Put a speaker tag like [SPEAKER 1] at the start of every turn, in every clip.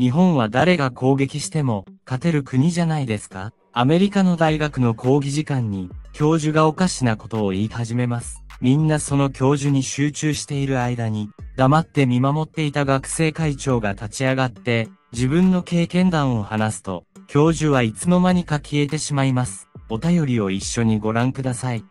[SPEAKER 1] 日本は誰が攻撃しても勝てる国じゃないですかアメリカの大学の講義時間に教授がおかしなことを言い始めます。みんなその教授に集中している間に黙って見守っていた学生会長が立ち上がって自分の経験談を話すと教授はいつの間にか消えてしまいます。お便りを一緒にご覧ください。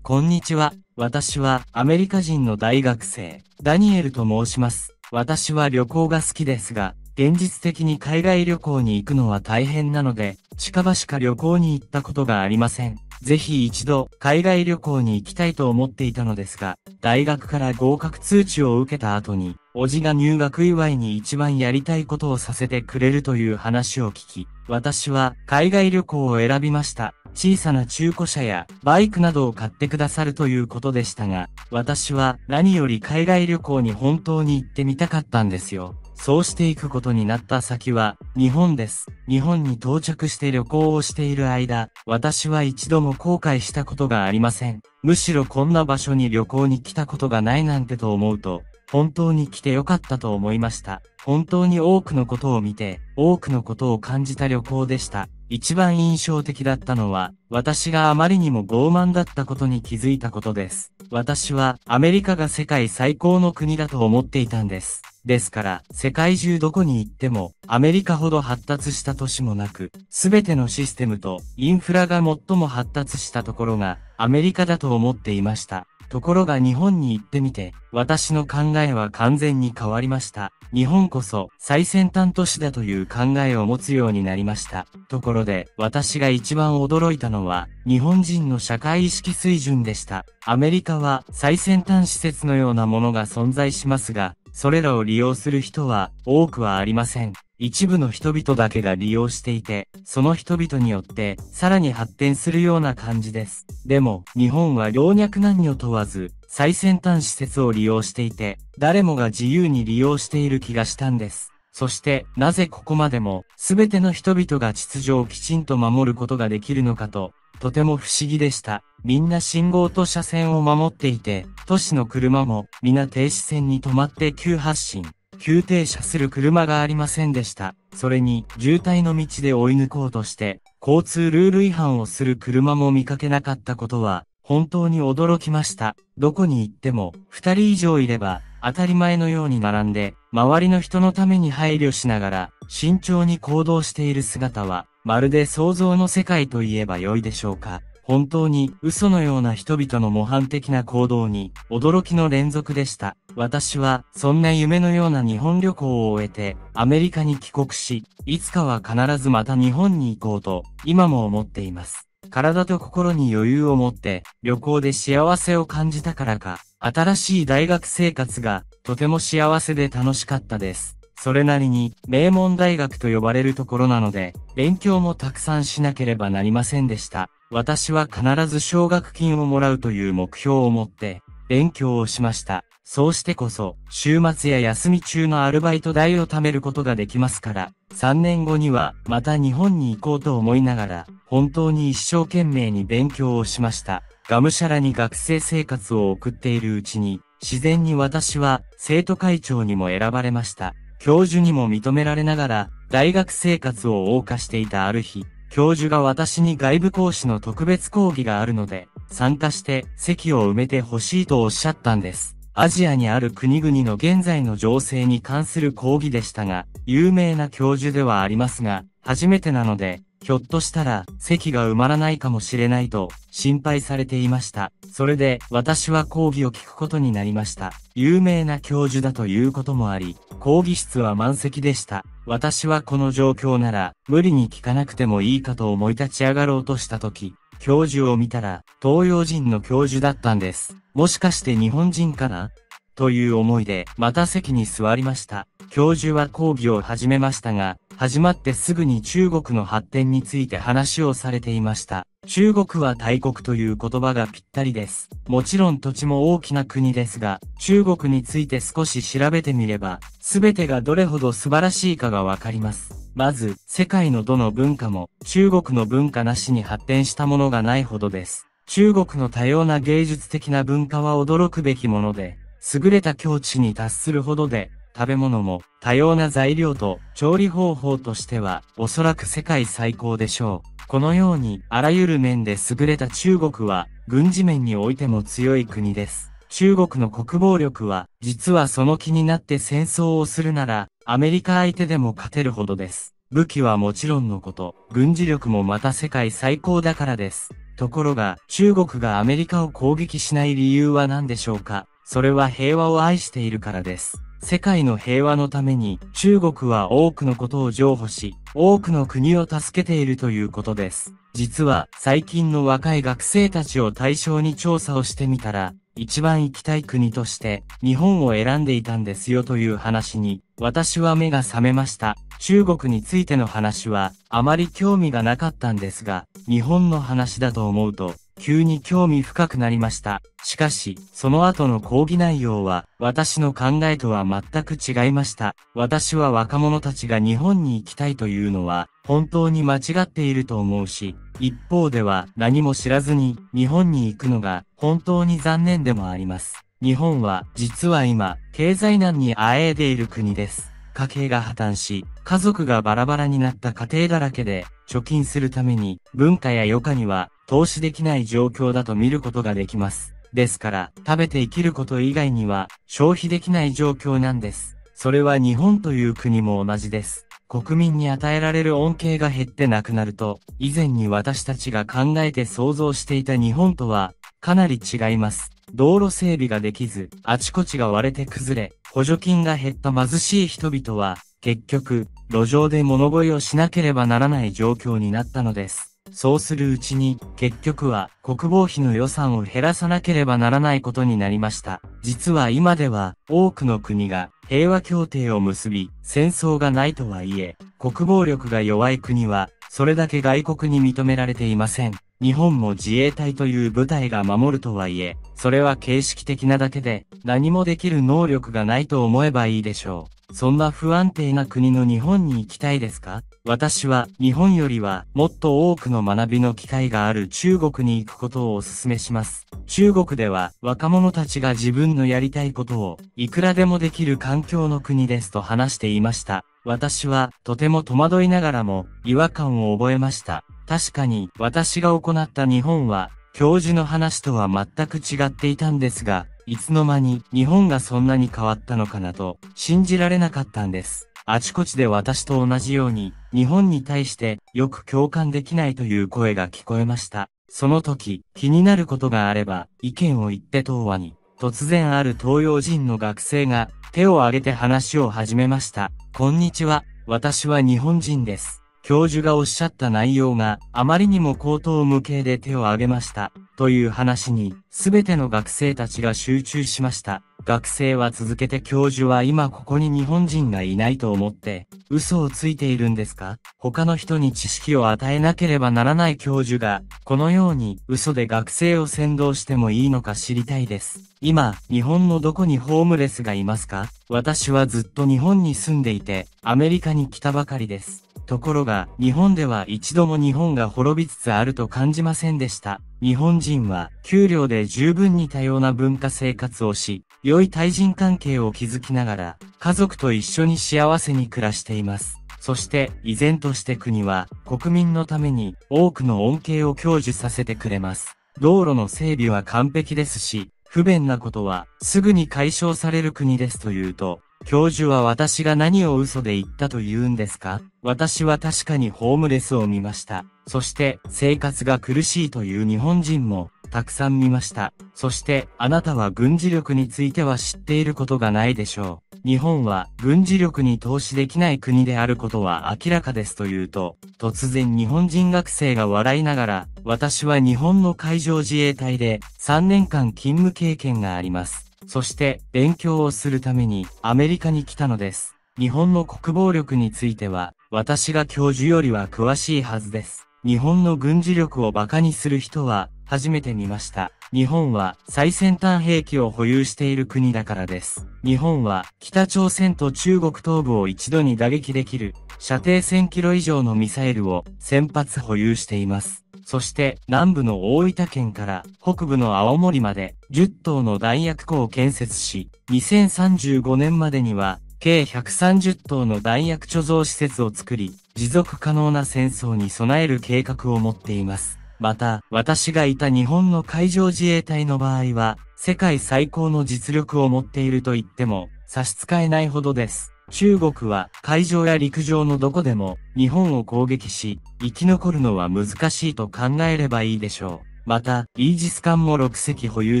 [SPEAKER 1] こんにちは。私はアメリカ人の大学生、ダニエルと申します。私は旅行が好きですが、現実的に海外旅行に行くのは大変なので、近場しか旅行に行ったことがありません。ぜひ一度海外旅行に行きたいと思っていたのですが、大学から合格通知を受けた後に、おじが入学祝いに一番やりたいことをさせてくれるという話を聞き、私は海外旅行を選びました。小さな中古車やバイクなどを買ってくださるということでしたが、私は何より海外旅行に本当に行ってみたかったんですよ。そうしていくことになった先は、日本です。日本に到着して旅行をしている間、私は一度も後悔したことがありません。むしろこんな場所に旅行に来たことがないなんてと思うと、本当に来てよかったと思いました。本当に多くのことを見て、多くのことを感じた旅行でした。一番印象的だったのは、私があまりにも傲慢だったことに気づいたことです。私はアメリカが世界最高の国だと思っていたんです。ですから、世界中どこに行っても、アメリカほど発達した都市もなく、すべてのシステムとインフラが最も発達したところが、アメリカだと思っていました。ところが日本に行ってみて、私の考えは完全に変わりました。日本こそ最先端都市だという考えを持つようになりました。ところで、私が一番驚いたのは、日本人の社会意識水準でした。アメリカは最先端施設のようなものが存在しますが、それらを利用する人は多くはありません。一部の人々だけが利用していて、その人々によってさらに発展するような感じです。でも、日本は老若男女問わず、最先端施設を利用していて、誰もが自由に利用している気がしたんです。そして、なぜここまでも、すべての人々が秩序をきちんと守ることができるのかと、とても不思議でした。みんな信号と車線を守っていて、都市の車も、皆停止線に止まって急発進。急停車する車がありませんでした。それに、渋滞の道で追い抜こうとして、交通ルール違反をする車も見かけなかったことは、本当に驚きました。どこに行っても、二人以上いれば、当たり前のように並んで、周りの人のために配慮しながら、慎重に行動している姿は、まるで想像の世界といえば良いでしょうか。本当に嘘のような人々の模範的な行動に驚きの連続でした。私はそんな夢のような日本旅行を終えてアメリカに帰国し、いつかは必ずまた日本に行こうと今も思っています。体と心に余裕を持って旅行で幸せを感じたからか、新しい大学生活がとても幸せで楽しかったです。それなりに名門大学と呼ばれるところなので、勉強もたくさんしなければなりませんでした。私は必ず奨学金をもらうという目標を持って、勉強をしました。そうしてこそ、週末や休み中のアルバイト代を貯めることができますから、3年後には、また日本に行こうと思いながら、本当に一生懸命に勉強をしました。がむしゃらに学生生活を送っているうちに、自然に私は、生徒会長にも選ばれました。教授にも認められながら、大学生活を謳歌していたある日、教授が私に外部講師の特別講義があるので、参加して席を埋めてほしいとおっしゃったんです。アジアにある国々の現在の情勢に関する講義でしたが、有名な教授ではありますが、初めてなので、ひょっとしたら席が埋まらないかもしれないと心配されていました。それで私は講義を聞くことになりました。有名な教授だということもあり、講義室は満席でした。私はこの状況なら、無理に聞かなくてもいいかと思い立ち上がろうとした時、教授を見たら、東洋人の教授だったんです。もしかして日本人かなという思いで、また席に座りました。教授は講義を始めましたが、始まってすぐに中国の発展について話をされていました。中国は大国という言葉がぴったりです。もちろん土地も大きな国ですが、中国について少し調べてみれば、すべてがどれほど素晴らしいかがわかります。まず、世界のどの文化も、中国の文化なしに発展したものがないほどです。中国の多様な芸術的な文化は驚くべきもので、優れた境地に達するほどで、食べ物も多様な材料と調理方法としてはおそらく世界最高でしょう。このようにあらゆる面で優れた中国は軍事面においても強い国です。中国の国防力は実はその気になって戦争をするならアメリカ相手でも勝てるほどです。武器はもちろんのこと、軍事力もまた世界最高だからです。ところが中国がアメリカを攻撃しない理由は何でしょうかそれは平和を愛しているからです。世界の平和のために中国は多くのことを譲歩し、多くの国を助けているということです。実は最近の若い学生たちを対象に調査をしてみたら、一番行きたい国として日本を選んでいたんですよという話に、私は目が覚めました。中国についての話はあまり興味がなかったんですが、日本の話だと思うと急に興味深くなりました。しかし、その後の講義内容は、私の考えとは全く違いました。私は若者たちが日本に行きたいというのは、本当に間違っていると思うし、一方では何も知らずに日本に行くのが本当に残念でもあります。日本は実は今、経済難にあえいでいる国です。家計が破綻し、家族がバラバラになった家庭だらけで、貯金するために、文化や余暇には、投資できない状況だと見ることができます。ですから、食べて生きること以外には、消費できない状況なんです。それは日本という国も同じです。国民に与えられる恩恵が減ってなくなると、以前に私たちが考えて想像していた日本とは、かなり違います。道路整備ができず、あちこちが割れて崩れ、補助金が減った貧しい人々は、結局、路上で物乞いをしなければならない状況になったのです。そうするうちに、結局は国防費の予算を減らさなければならないことになりました。実は今では、多くの国が平和協定を結び、戦争がないとはいえ、国防力が弱い国は、それだけ外国に認められていません。日本も自衛隊という部隊が守るとはいえ、それは形式的なだけで、何もできる能力がないと思えばいいでしょう。そんな不安定な国の日本に行きたいですか私は日本よりはもっと多くの学びの機会がある中国に行くことをお勧めします。中国では若者たちが自分のやりたいことをいくらでもできる環境の国ですと話していました。私はとても戸惑いながらも違和感を覚えました。確かに私が行った日本は、教授の話とは全く違っていたんですが、いつの間に日本がそんなに変わったのかなと信じられなかったんです。あちこちで私と同じように日本に対してよく共感できないという声が聞こえました。その時気になることがあれば意見を言って東和に突然ある東洋人の学生が手を挙げて話を始めました。こんにちは。私は日本人です。教授がおっしゃった内容があまりにも口頭無形で手を挙げました。という話に、すべての学生たちが集中しました。学生は続けて教授は今ここに日本人がいないと思って、嘘をついているんですか他の人に知識を与えなければならない教授が、このように嘘で学生を先導してもいいのか知りたいです。今、日本のどこにホームレスがいますか私はずっと日本に住んでいて、アメリカに来たばかりです。ところが、日本では一度も日本が滅びつつあると感じませんでした。日本人は給料で十分に多様な文化生活をし、良い対人関係を築きながら、家族と一緒に幸せに暮らしています。そして、依然として国は、国民のために多くの恩恵を享受させてくれます。道路の整備は完璧ですし、不便なことはすぐに解消される国ですというと、教授は私が何を嘘で言ったと言うんですか私は確かにホームレスを見ました。そして生活が苦しいという日本人もたくさん見ました。そしてあなたは軍事力については知っていることがないでしょう。日本は軍事力に投資できない国であることは明らかですというと、突然日本人学生が笑いながら、私は日本の海上自衛隊で3年間勤務経験があります。そして勉強をするためにアメリカに来たのです。日本の国防力については、私が教授よりは詳しいはずです。日本の軍事力を馬鹿にする人は初めて見ました。日本は最先端兵器を保有している国だからです。日本は北朝鮮と中国東部を一度に打撃できる射程1000キロ以上のミサイルを先発保有しています。そして南部の大分県から北部の青森まで10棟の弾薬庫を建設し、2035年までには計130棟の弾薬貯蔵施設を作り、持続可能な戦争に備える計画を持っています。また、私がいた日本の海上自衛隊の場合は、世界最高の実力を持っていると言っても差し支えないほどです。中国は海上や陸上のどこでも日本を攻撃し、生き残るのは難しいと考えればいいでしょう。また、イージス艦も6隻保有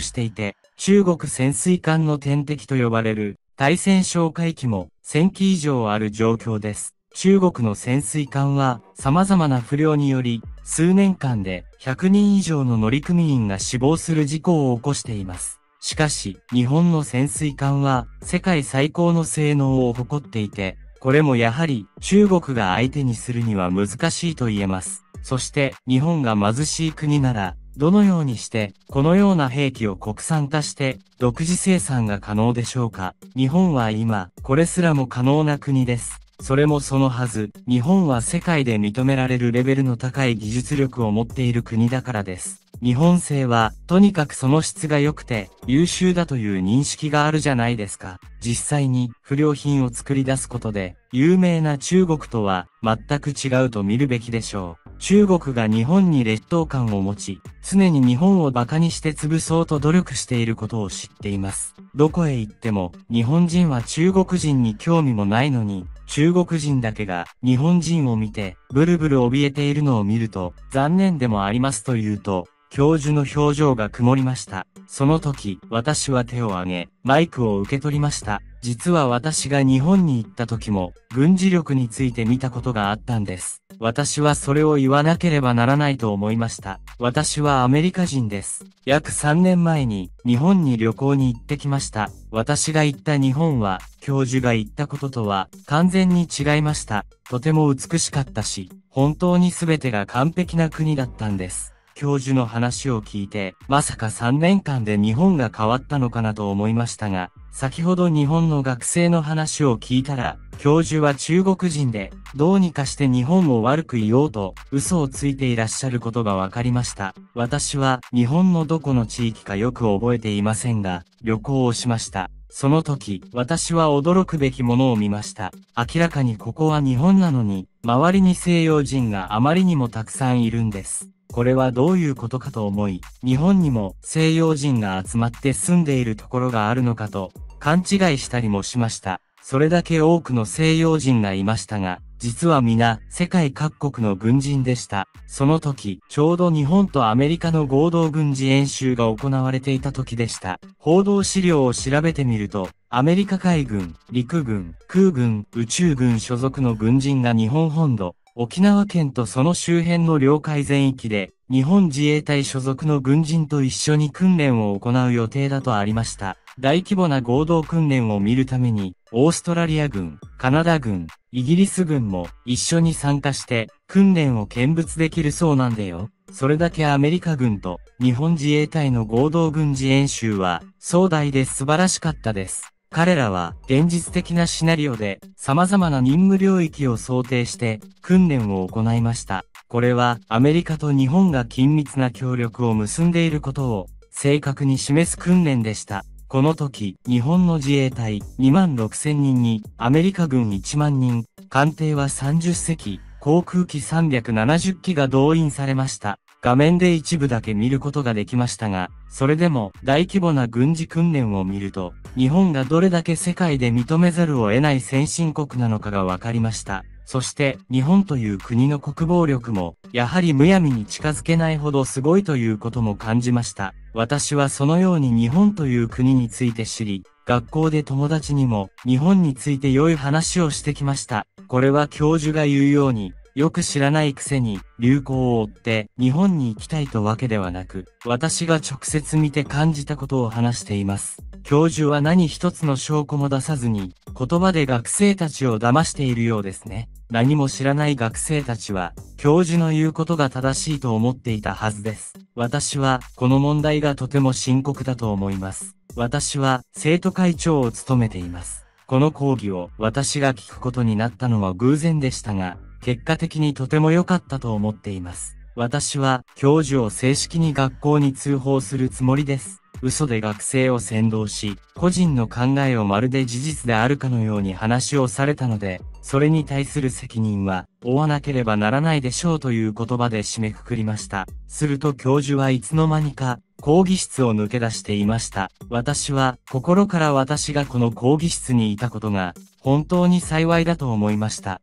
[SPEAKER 1] していて、中国潜水艦の天敵と呼ばれる対戦哨戒機も1000機以上ある状況です。中国の潜水艦は様々な不良により、数年間で100人以上の乗組員が死亡する事故を起こしています。しかし、日本の潜水艦は世界最高の性能を誇っていて、これもやはり中国が相手にするには難しいと言えます。そして日本が貧しい国なら、どのようにしてこのような兵器を国産化して独自生産が可能でしょうか日本は今、これすらも可能な国です。それもそのはず、日本は世界で認められるレベルの高い技術力を持っている国だからです。日本製は、とにかくその質が良くて、優秀だという認識があるじゃないですか。実際に、不良品を作り出すことで、有名な中国とは、全く違うと見るべきでしょう。中国が日本に劣等感を持ち、常に日本を馬鹿にして潰そうと努力していることを知っています。どこへ行っても、日本人は中国人に興味もないのに、中国人だけが日本人を見てブルブル怯えているのを見ると、残念でもありますと言うと、教授の表情が曇りました。その時、私は手を挙げ、マイクを受け取りました。実は私が日本に行った時も、軍事力について見たことがあったんです。私はそれを言わなければならないと思いました。私はアメリカ人です。約3年前に、日本に旅行に行ってきました。私が行った日本は、教授が言ったこととは、完全に違いました。とても美しかったし、本当に全てが完璧な国だったんです。教授の話を聞いて、まさか3年間で日本が変わったのかなと思いましたが、先ほど日本の学生の話を聞いたら、教授は中国人で、どうにかして日本を悪く言おうと、嘘をついていらっしゃることが分かりました。私は、日本のどこの地域かよく覚えていませんが、旅行をしました。その時、私は驚くべきものを見ました。明らかにここは日本なのに、周りに西洋人があまりにもたくさんいるんです。これはどういうことかと思い、日本にも西洋人が集まって住んでいるところがあるのかと勘違いしたりもしました。それだけ多くの西洋人がいましたが、実は皆世界各国の軍人でした。その時、ちょうど日本とアメリカの合同軍事演習が行われていた時でした。報道資料を調べてみると、アメリカ海軍、陸軍、空軍、宇宙軍所属の軍人が日本本土、沖縄県とその周辺の領海全域で、日本自衛隊所属の軍人と一緒に訓練を行う予定だとありました。大規模な合同訓練を見るために、オーストラリア軍、カナダ軍、イギリス軍も一緒に参加して、訓練を見物できるそうなんだよ。それだけアメリカ軍と日本自衛隊の合同軍事演習は壮大で素晴らしかったです。彼らは現実的なシナリオで様々な任務領域を想定して訓練を行いました。これはアメリカと日本が緊密な協力を結んでいることを正確に示す訓練でした。この時、日本の自衛隊2万6千人に、アメリカ軍1万人、艦艇は30隻、航空機370機が動員されました。画面で一部だけ見ることができましたが、それでも大規模な軍事訓練を見ると、日本がどれだけ世界で認めざるを得ない先進国なのかがわかりました。そして日本という国の国防力も、やはりむやみに近づけないほどすごいということも感じました。私はそのように日本という国について知り、学校で友達にも日本について良い話をしてきました。これは教授が言うように、よく知らないくせに、流行を追って日本に行きたいとわけではなく、私が直接見て感じたことを話しています。教授は何一つの証拠も出さずに、言葉で学生たちを騙しているようですね。何も知らない学生たちは、教授の言うことが正しいと思っていたはずです。私は、この問題がとても深刻だと思います。私は、生徒会長を務めています。この講義を私が聞くことになったのは偶然でしたが、結果的にとても良かったと思っています。私は教授を正式に学校に通報するつもりです。嘘で学生を先導し、個人の考えをまるで事実であるかのように話をされたので、それに対する責任は負わなければならないでしょうという言葉で締めくくりました。すると教授はいつの間にか、講義室を抜け出していました。私は心から私がこの講義室にいたことが本当に幸いだと思いました。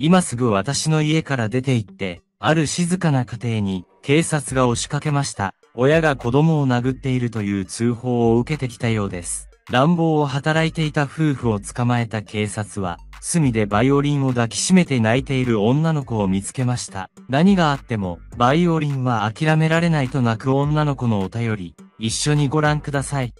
[SPEAKER 1] 今すぐ私の家から出て行って、ある静かな家庭に警察が押しかけました。親が子供を殴っているという通報を受けてきたようです。乱暴を働いていた夫婦を捕まえた警察は、隅でバイオリンを抱きしめて泣いている女の子を見つけました。何があっても、バイオリンは諦められないと泣く女の子のお便り、一緒にご覧ください。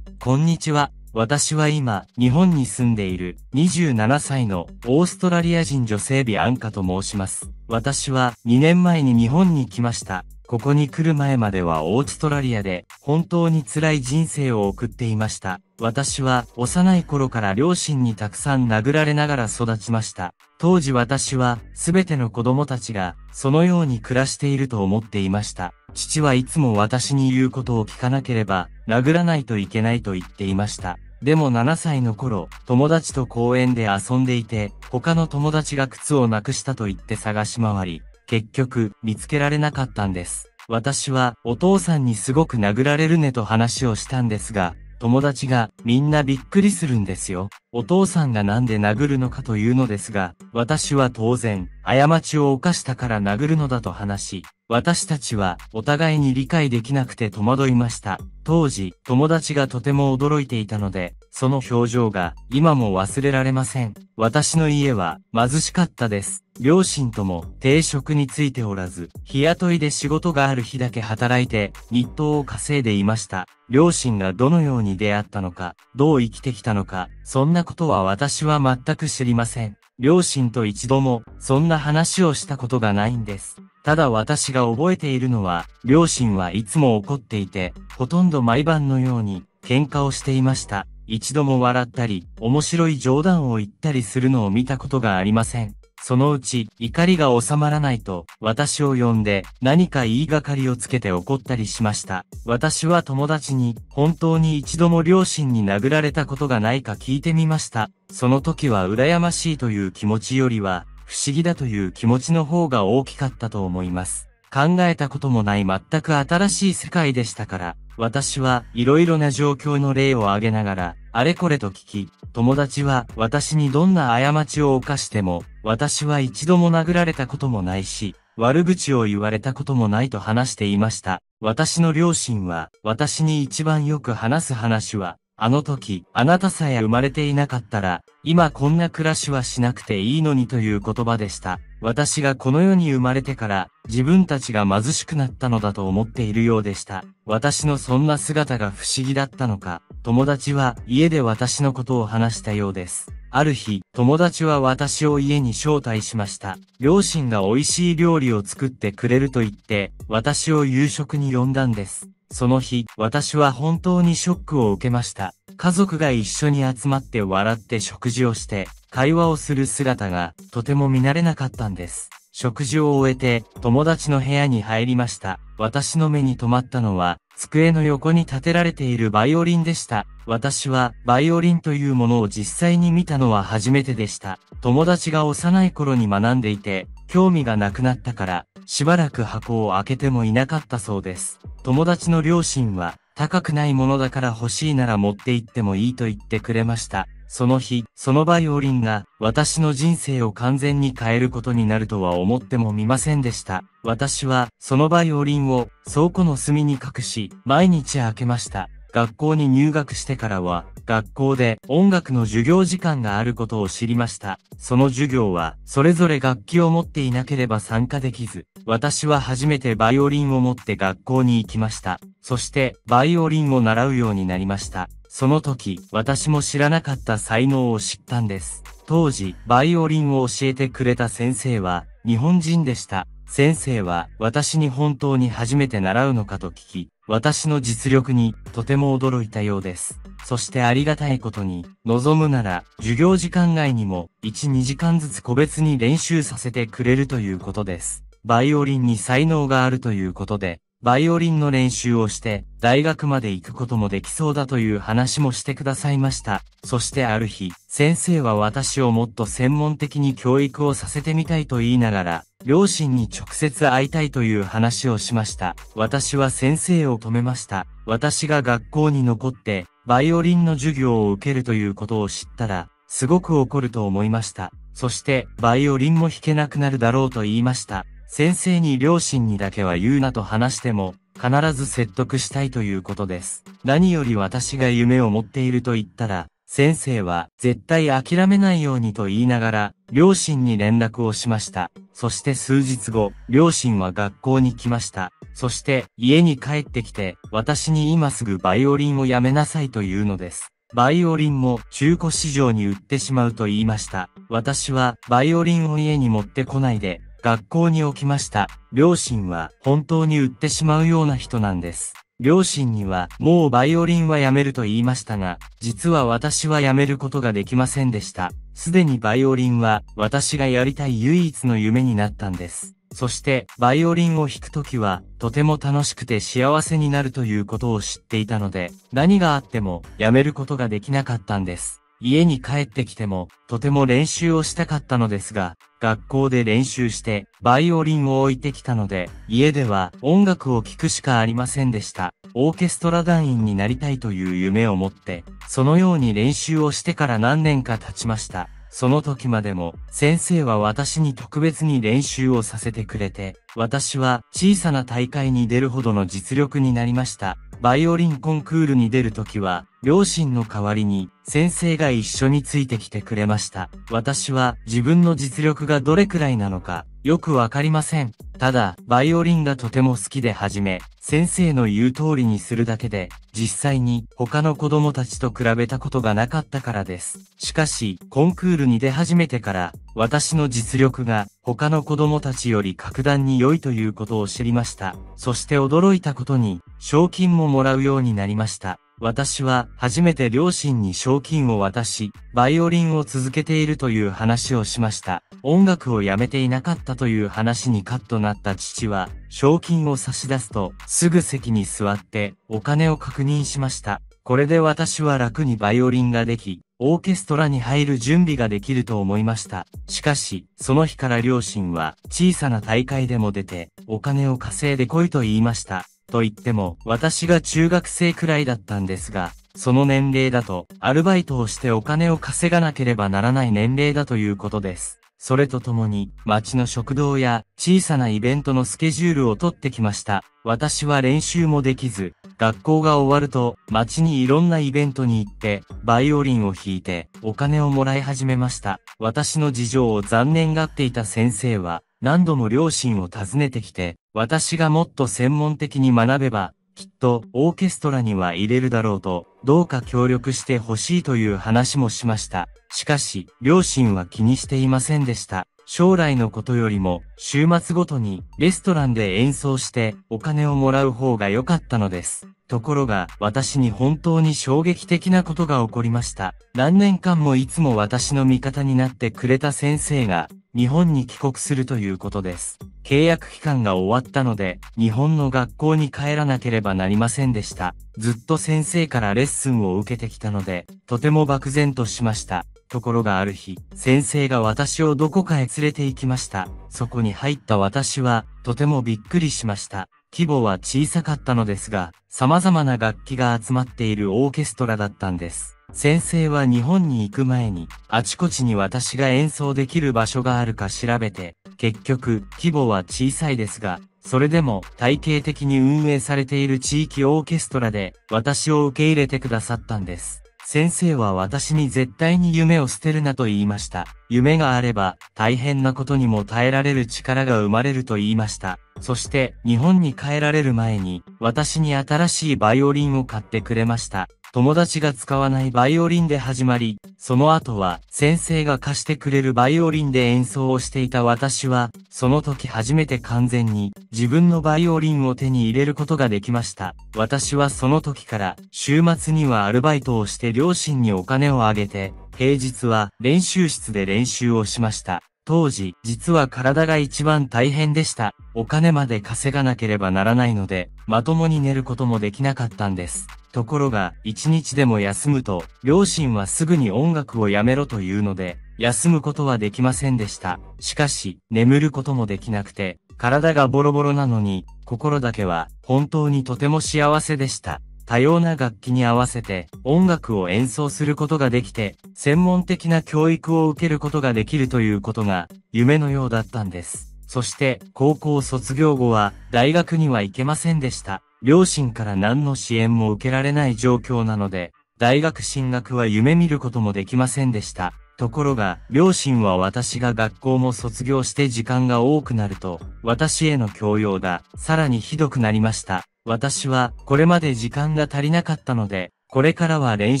[SPEAKER 1] こんにちは。私は今、日本に住んでいる27歳のオーストラリア人女性ビアンカと申します。私は2年前に日本に来ました。ここに来る前まではオーストラリアで本当に辛い人生を送っていました。私は幼い頃から両親にたくさん殴られながら育ちました。当時私は全ての子供たちがそのように暮らしていると思っていました。父はいつも私に言うことを聞かなければ殴らないといけないと言っていました。でも7歳の頃、友達と公園で遊んでいて、他の友達が靴をなくしたと言って探し回り、結局見つけられなかったんです。私はお父さんにすごく殴られるねと話をしたんですが、友達がみんなびっくりするんですよ。お父さんがなんで殴るのかというのですが、私は当然、過ちを犯したから殴るのだと話し、私たちはお互いに理解できなくて戸惑いました。当時、友達がとても驚いていたので、その表情が今も忘れられません。私の家は貧しかったです。両親とも定職についておらず、日雇いで仕事がある日だけ働いて、日当を稼いでいました。両親がどのように出会ったのか、どう生きてきたのか、そんなことは私は全く知りません。両親と一度も、そんな話をしたことがないんです。ただ私が覚えているのは、両親はいつも怒っていて、ほとんど毎晩のように、喧嘩をしていました。一度も笑ったり、面白い冗談を言ったりするのを見たことがありません。そのうち怒りが収まらないと私を呼んで何か言いがかりをつけて怒ったりしました。私は友達に本当に一度も両親に殴られたことがないか聞いてみました。その時は羨ましいという気持ちよりは不思議だという気持ちの方が大きかったと思います。考えたこともない全く新しい世界でしたから、私はいろいろな状況の例を挙げながら、あれこれと聞き、友達は私にどんな過ちを犯しても、私は一度も殴られたこともないし、悪口を言われたこともないと話していました。私の両親は、私に一番よく話す話は、あの時、あなたさえ生まれていなかったら、今こんな暮らしはしなくていいのにという言葉でした。私がこの世に生まれてから自分たちが貧しくなったのだと思っているようでした。私のそんな姿が不思議だったのか、友達は家で私のことを話したようです。ある日、友達は私を家に招待しました。両親が美味しい料理を作ってくれると言って、私を夕食に呼んだんです。その日、私は本当にショックを受けました。家族が一緒に集まって笑って食事をして、会話をする姿がとても見慣れなかったんです。食事を終えて友達の部屋に入りました。私の目に留まったのは机の横に立てられているバイオリンでした。私はバイオリンというものを実際に見たのは初めてでした。友達が幼い頃に学んでいて興味がなくなったからしばらく箱を開けてもいなかったそうです。友達の両親は高くないものだから欲しいなら持って行ってもいいと言ってくれました。その日、そのバイオリンが私の人生を完全に変えることになるとは思ってもみませんでした。私はそのバイオリンを倉庫の隅に隠し、毎日開けました。学校に入学してからは、学校で音楽の授業時間があることを知りました。その授業は、それぞれ楽器を持っていなければ参加できず、私は初めてバイオリンを持って学校に行きました。そして、バイオリンを習うようになりました。その時、私も知らなかった才能を知ったんです。当時、バイオリンを教えてくれた先生は、日本人でした。先生は、私に本当に初めて習うのかと聞き、私の実力にとても驚いたようです。そしてありがたいことに、望むなら、授業時間外にも、1、2時間ずつ個別に練習させてくれるということです。バイオリンに才能があるということで、バイオリンの練習をして、大学まで行くこともできそうだという話もしてくださいました。そしてある日、先生は私をもっと専門的に教育をさせてみたいと言いながら、両親に直接会いたいという話をしました。私は先生を止めました。私が学校に残って、バイオリンの授業を受けるということを知ったら、すごく怒ると思いました。そして、バイオリンも弾けなくなるだろうと言いました。先生に両親にだけは言うなと話しても、必ず説得したいということです。何より私が夢を持っていると言ったら、先生は絶対諦めないようにと言いながら、両親に連絡をしました。そして数日後、両親は学校に来ました。そして家に帰ってきて、私に今すぐバイオリンをやめなさいというのです。バイオリンも中古市場に売ってしまうと言いました。私はバイオリンを家に持ってこないで、学校に置きました。両親は本当に売ってしまうような人なんです。両親にはもうバイオリンはやめると言いましたが、実は私はやめることができませんでした。すでにバイオリンは私がやりたい唯一の夢になったんです。そして、バイオリンを弾くときは、とても楽しくて幸せになるということを知っていたので、何があってもやめることができなかったんです。家に帰ってきても、とても練習をしたかったのですが、学校で練習して、バイオリンを置いてきたので、家では音楽を聴くしかありませんでした。オーケストラ団員になりたいという夢を持って、そのように練習をしてから何年か経ちました。その時までも、先生は私に特別に練習をさせてくれて、私は小さな大会に出るほどの実力になりました。バイオリンコンクールに出るときは、両親の代わりに先生が一緒についてきてくれました。私は自分の実力がどれくらいなのか、よくわかりません。ただ、バイオリンがとても好きで始め、先生の言う通りにするだけで、実際に他の子供たちと比べたことがなかったからです。しかし、コンクールに出始めてから、私の実力が他の子供たちより格段に良いということを知りました。そして驚いたことに、賞金ももらうようになりました。私は初めて両親に賞金を渡し、バイオリンを続けているという話をしました。音楽をやめていなかったという話にカッとなった父は、賞金を差し出すと、すぐ席に座って、お金を確認しました。これで私は楽にバイオリンができ、オーケストラに入る準備ができると思いました。しかし、その日から両親は、小さな大会でも出て、お金を稼いで来いと言いました。と言っても、私が中学生くらいだったんですが、その年齢だと、アルバイトをしてお金を稼がなければならない年齢だということです。それとともに、町の食堂や小さなイベントのスケジュールを取ってきました。私は練習もできず、学校が終わると、町にいろんなイベントに行って、バイオリンを弾いて、お金をもらい始めました。私の事情を残念がっていた先生は、何度も両親を訪ねてきて、私がもっと専門的に学べば、きっとオーケストラには入れるだろうと、どうか協力してほしいという話もしました。しかし、両親は気にしていませんでした。将来のことよりも、週末ごとにレストランで演奏してお金をもらう方が良かったのです。ところが、私に本当に衝撃的なことが起こりました。何年間もいつも私の味方になってくれた先生が、日本に帰国するということです。契約期間が終わったので、日本の学校に帰らなければなりませんでした。ずっと先生からレッスンを受けてきたので、とても漠然としました。ところがある日、先生が私をどこかへ連れて行きました。そこに入った私は、とてもびっくりしました。規模は小さかったのですが、様々な楽器が集まっているオーケストラだったんです。先生は日本に行く前に、あちこちに私が演奏できる場所があるか調べて、結局、規模は小さいですが、それでも体系的に運営されている地域オーケストラで私を受け入れてくださったんです。先生は私に絶対に夢を捨てるなと言いました。夢があれば大変なことにも耐えられる力が生まれると言いました。そして日本に帰られる前に私に新しいバイオリンを買ってくれました。友達が使わないバイオリンで始まり、その後は先生が貸してくれるバイオリンで演奏をしていた私は、その時初めて完全に自分のバイオリンを手に入れることができました。私はその時から週末にはアルバイトをして両親にお金をあげて、平日は練習室で練習をしました。当時、実は体が一番大変でした。お金まで稼がなければならないので、まともに寝ることもできなかったんです。ところが、一日でも休むと、両親はすぐに音楽をやめろというので、休むことはできませんでした。しかし、眠ることもできなくて、体がボロボロなのに、心だけは、本当にとても幸せでした。多様な楽器に合わせて音楽を演奏することができて、専門的な教育を受けることができるということが夢のようだったんです。そして高校卒業後は大学には行けませんでした。両親から何の支援も受けられない状況なので、大学進学は夢見ることもできませんでした。ところが、両親は私が学校も卒業して時間が多くなると、私への強要が、さらにひどくなりました。私は、これまで時間が足りなかったので、これからは練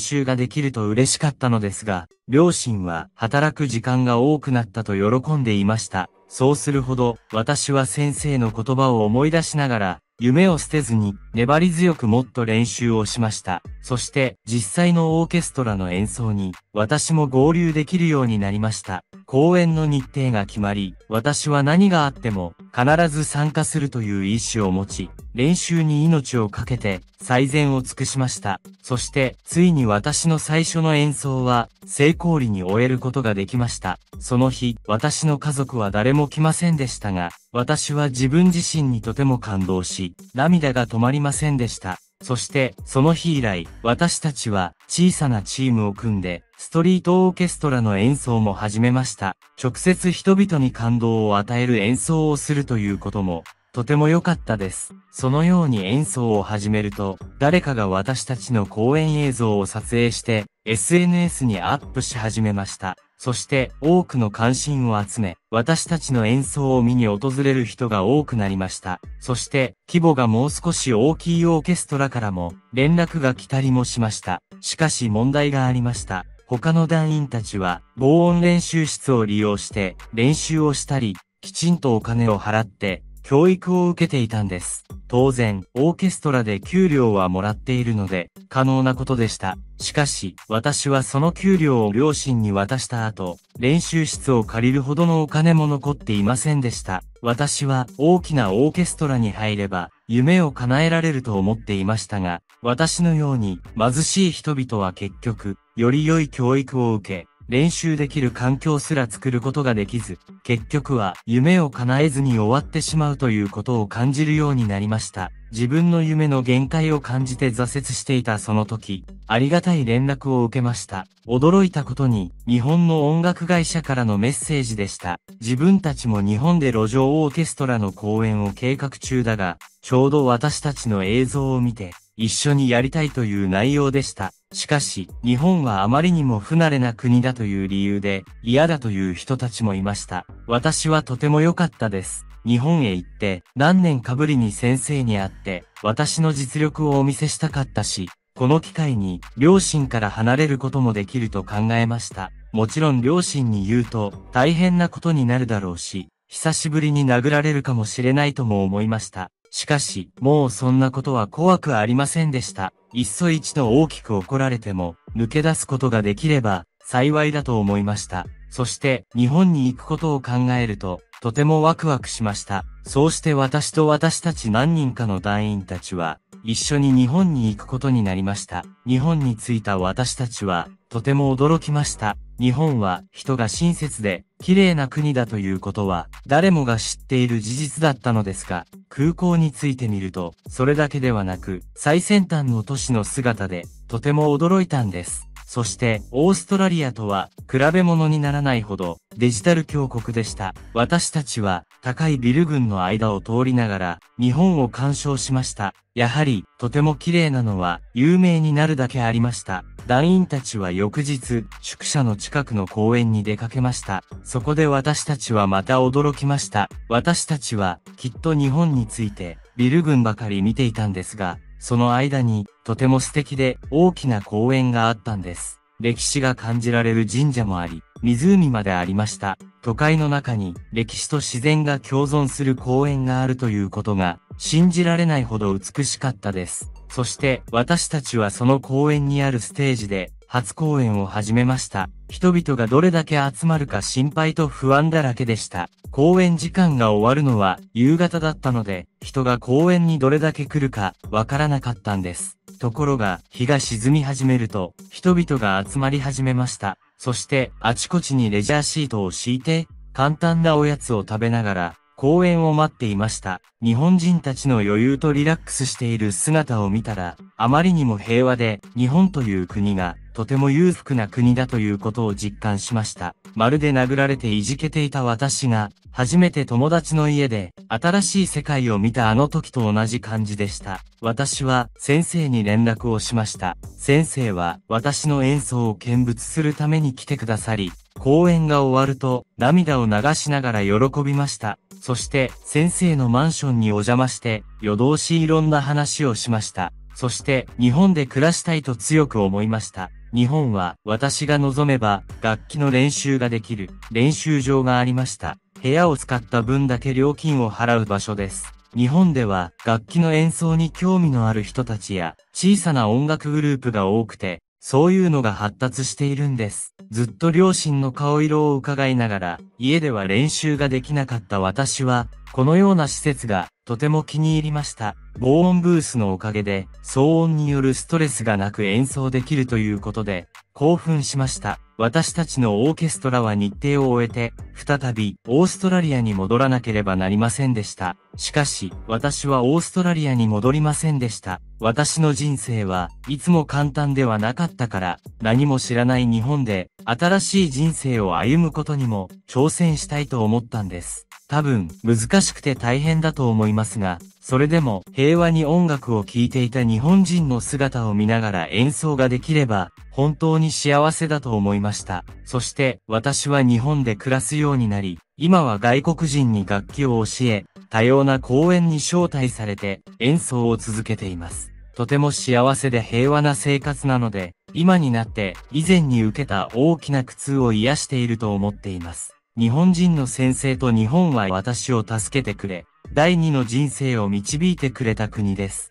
[SPEAKER 1] 習ができると嬉しかったのですが、両親は働く時間が多くなったと喜んでいました。そうするほど、私は先生の言葉を思い出しながら、夢を捨てずに粘り強くもっと練習をしました。そして実際のオーケストラの演奏に私も合流できるようになりました。公演の日程が決まり、私は何があっても必ず参加するという意志を持ち、練習に命を懸けて最善を尽くしました。そしてついに私の最初の演奏は成功裏に終えることができました。その日、私の家族は誰も来ませんでしたが、私は自分自身にとても感動し、涙が止まりませんでした。そして、その日以来、私たちは小さなチームを組んで、ストリートオーケストラの演奏も始めました。直接人々に感動を与える演奏をするということも、とても良かったです。そのように演奏を始めると、誰かが私たちの公演映像を撮影して、SNS にアップし始めました。そして多くの関心を集め、私たちの演奏を見に訪れる人が多くなりました。そして規模がもう少し大きいオーケストラからも連絡が来たりもしました。しかし問題がありました。他の団員たちは防音練習室を利用して練習をしたり、きちんとお金を払って教育を受けていたんです。当然、オーケストラで給料はもらっているので、可能なことでした。しかし、私はその給料を両親に渡した後、練習室を借りるほどのお金も残っていませんでした。私は大きなオーケストラに入れば、夢を叶えられると思っていましたが、私のように貧しい人々は結局、より良い教育を受け、練習できる環境すら作ることができず、結局は夢を叶えずに終わってしまうということを感じるようになりました。自分の夢の限界を感じて挫折していたその時、ありがたい連絡を受けました。驚いたことに、日本の音楽会社からのメッセージでした。自分たちも日本で路上オーケストラの公演を計画中だが、ちょうど私たちの映像を見て、一緒にやりたいという内容でした。しかし、日本はあまりにも不慣れな国だという理由で、嫌だという人たちもいました。私はとても良かったです。日本へ行って、何年かぶりに先生に会って、私の実力をお見せしたかったし、この機会に、両親から離れることもできると考えました。もちろん両親に言うと、大変なことになるだろうし、久しぶりに殴られるかもしれないとも思いました。しかし、もうそんなことは怖くありませんでした。いっそ一と大きく怒られても、抜け出すことができれば、幸いだと思いました。そして、日本に行くことを考えると、とてもワクワクしました。そうして私と私たち何人かの団員たちは、一緒に日本に行くことになりました。日本に着いた私たちは、とても驚きました。日本は人が親切で綺麗な国だということは誰もが知っている事実だったのですが、空港についてみるとそれだけではなく最先端の都市の姿でとても驚いたんです。そしてオーストラリアとは比べ物にならないほどデジタル強国でした。私たちは高いビル群の間を通りながら日本を鑑賞しました。やはりとても綺麗なのは有名になるだけありました。団員たちは翌日宿舎の近くの公園に出かけました。そこで私たちはまた驚きました。私たちはきっと日本についてビル群ばかり見ていたんですが、その間に、とても素敵で大きな公園があったんです。歴史が感じられる神社もあり、湖までありました。都会の中に歴史と自然が共存する公園があるということが信じられないほど美しかったです。そして私たちはその公園にあるステージで初公演を始めました。人々がどれだけ集まるか心配と不安だらけでした。公演時間が終わるのは夕方だったので、人が公演にどれだけ来るかわからなかったんです。ところが、日が沈み始めると、人々が集まり始めました。そして、あちこちにレジャーシートを敷いて、簡単なおやつを食べながら、公演を待っていました。日本人たちの余裕とリラックスしている姿を見たら、あまりにも平和で、日本という国がとても裕福な国だということを実感しました。まるで殴られていじけていた私が、初めて友達の家で、新しい世界を見たあの時と同じ感じでした。私は、先生に連絡をしました。先生は、私の演奏を見物するために来てくださり、公演が終わると、涙を流しながら喜びました。そして、先生のマンションにお邪魔して、夜通しいろんな話をしました。そして、日本で暮らしたいと強く思いました。日本は私が望めば楽器の練習ができる練習場がありました。部屋を使った分だけ料金を払う場所です。日本では楽器の演奏に興味のある人たちや小さな音楽グループが多くて、そういうのが発達しているんです。ずっと両親の顔色を伺いながら、家では練習ができなかった私は、このような施設がとても気に入りました。防音ブースのおかげで、騒音によるストレスがなく演奏できるということで、興奮しました。私たちのオーケストラは日程を終えて、再びオーストラリアに戻らなければなりませんでした。しかし、私はオーストラリアに戻りませんでした。私の人生はいつも簡単ではなかったから、何も知らない日本で、新しい人生を歩むことにも挑戦したいと思ったんです。多分、難しくて大変だと思いますが、それでも平和に音楽を聴いていた日本人の姿を見ながら演奏ができれば、本当に幸せだと思いました。そして私は日本で暮らすようになり、今は外国人に楽器を教え、多様な公演に招待されて演奏を続けています。とても幸せで平和な生活なので、今になって以前に受けた大きな苦痛を癒していると思っています。日本人の先生と日本は私を助けてくれ、第二の人生を導いてくれた国です。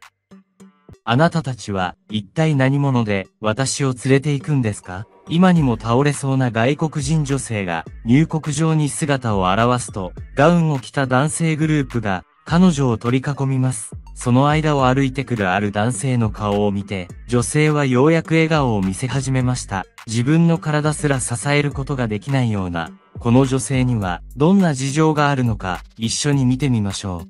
[SPEAKER 1] あなたたちは一体何者で私を連れて行くんですか今にも倒れそうな外国人女性が入国場に姿を現すと、ガウンを着た男性グループが彼女を取り囲みます。その間を歩いてくるある男性の顔を見て、女性はようやく笑顔を見せ始めました。自分の体すら支えることができないような、この女性には、どんな事情があるのか、一緒に見てみましょ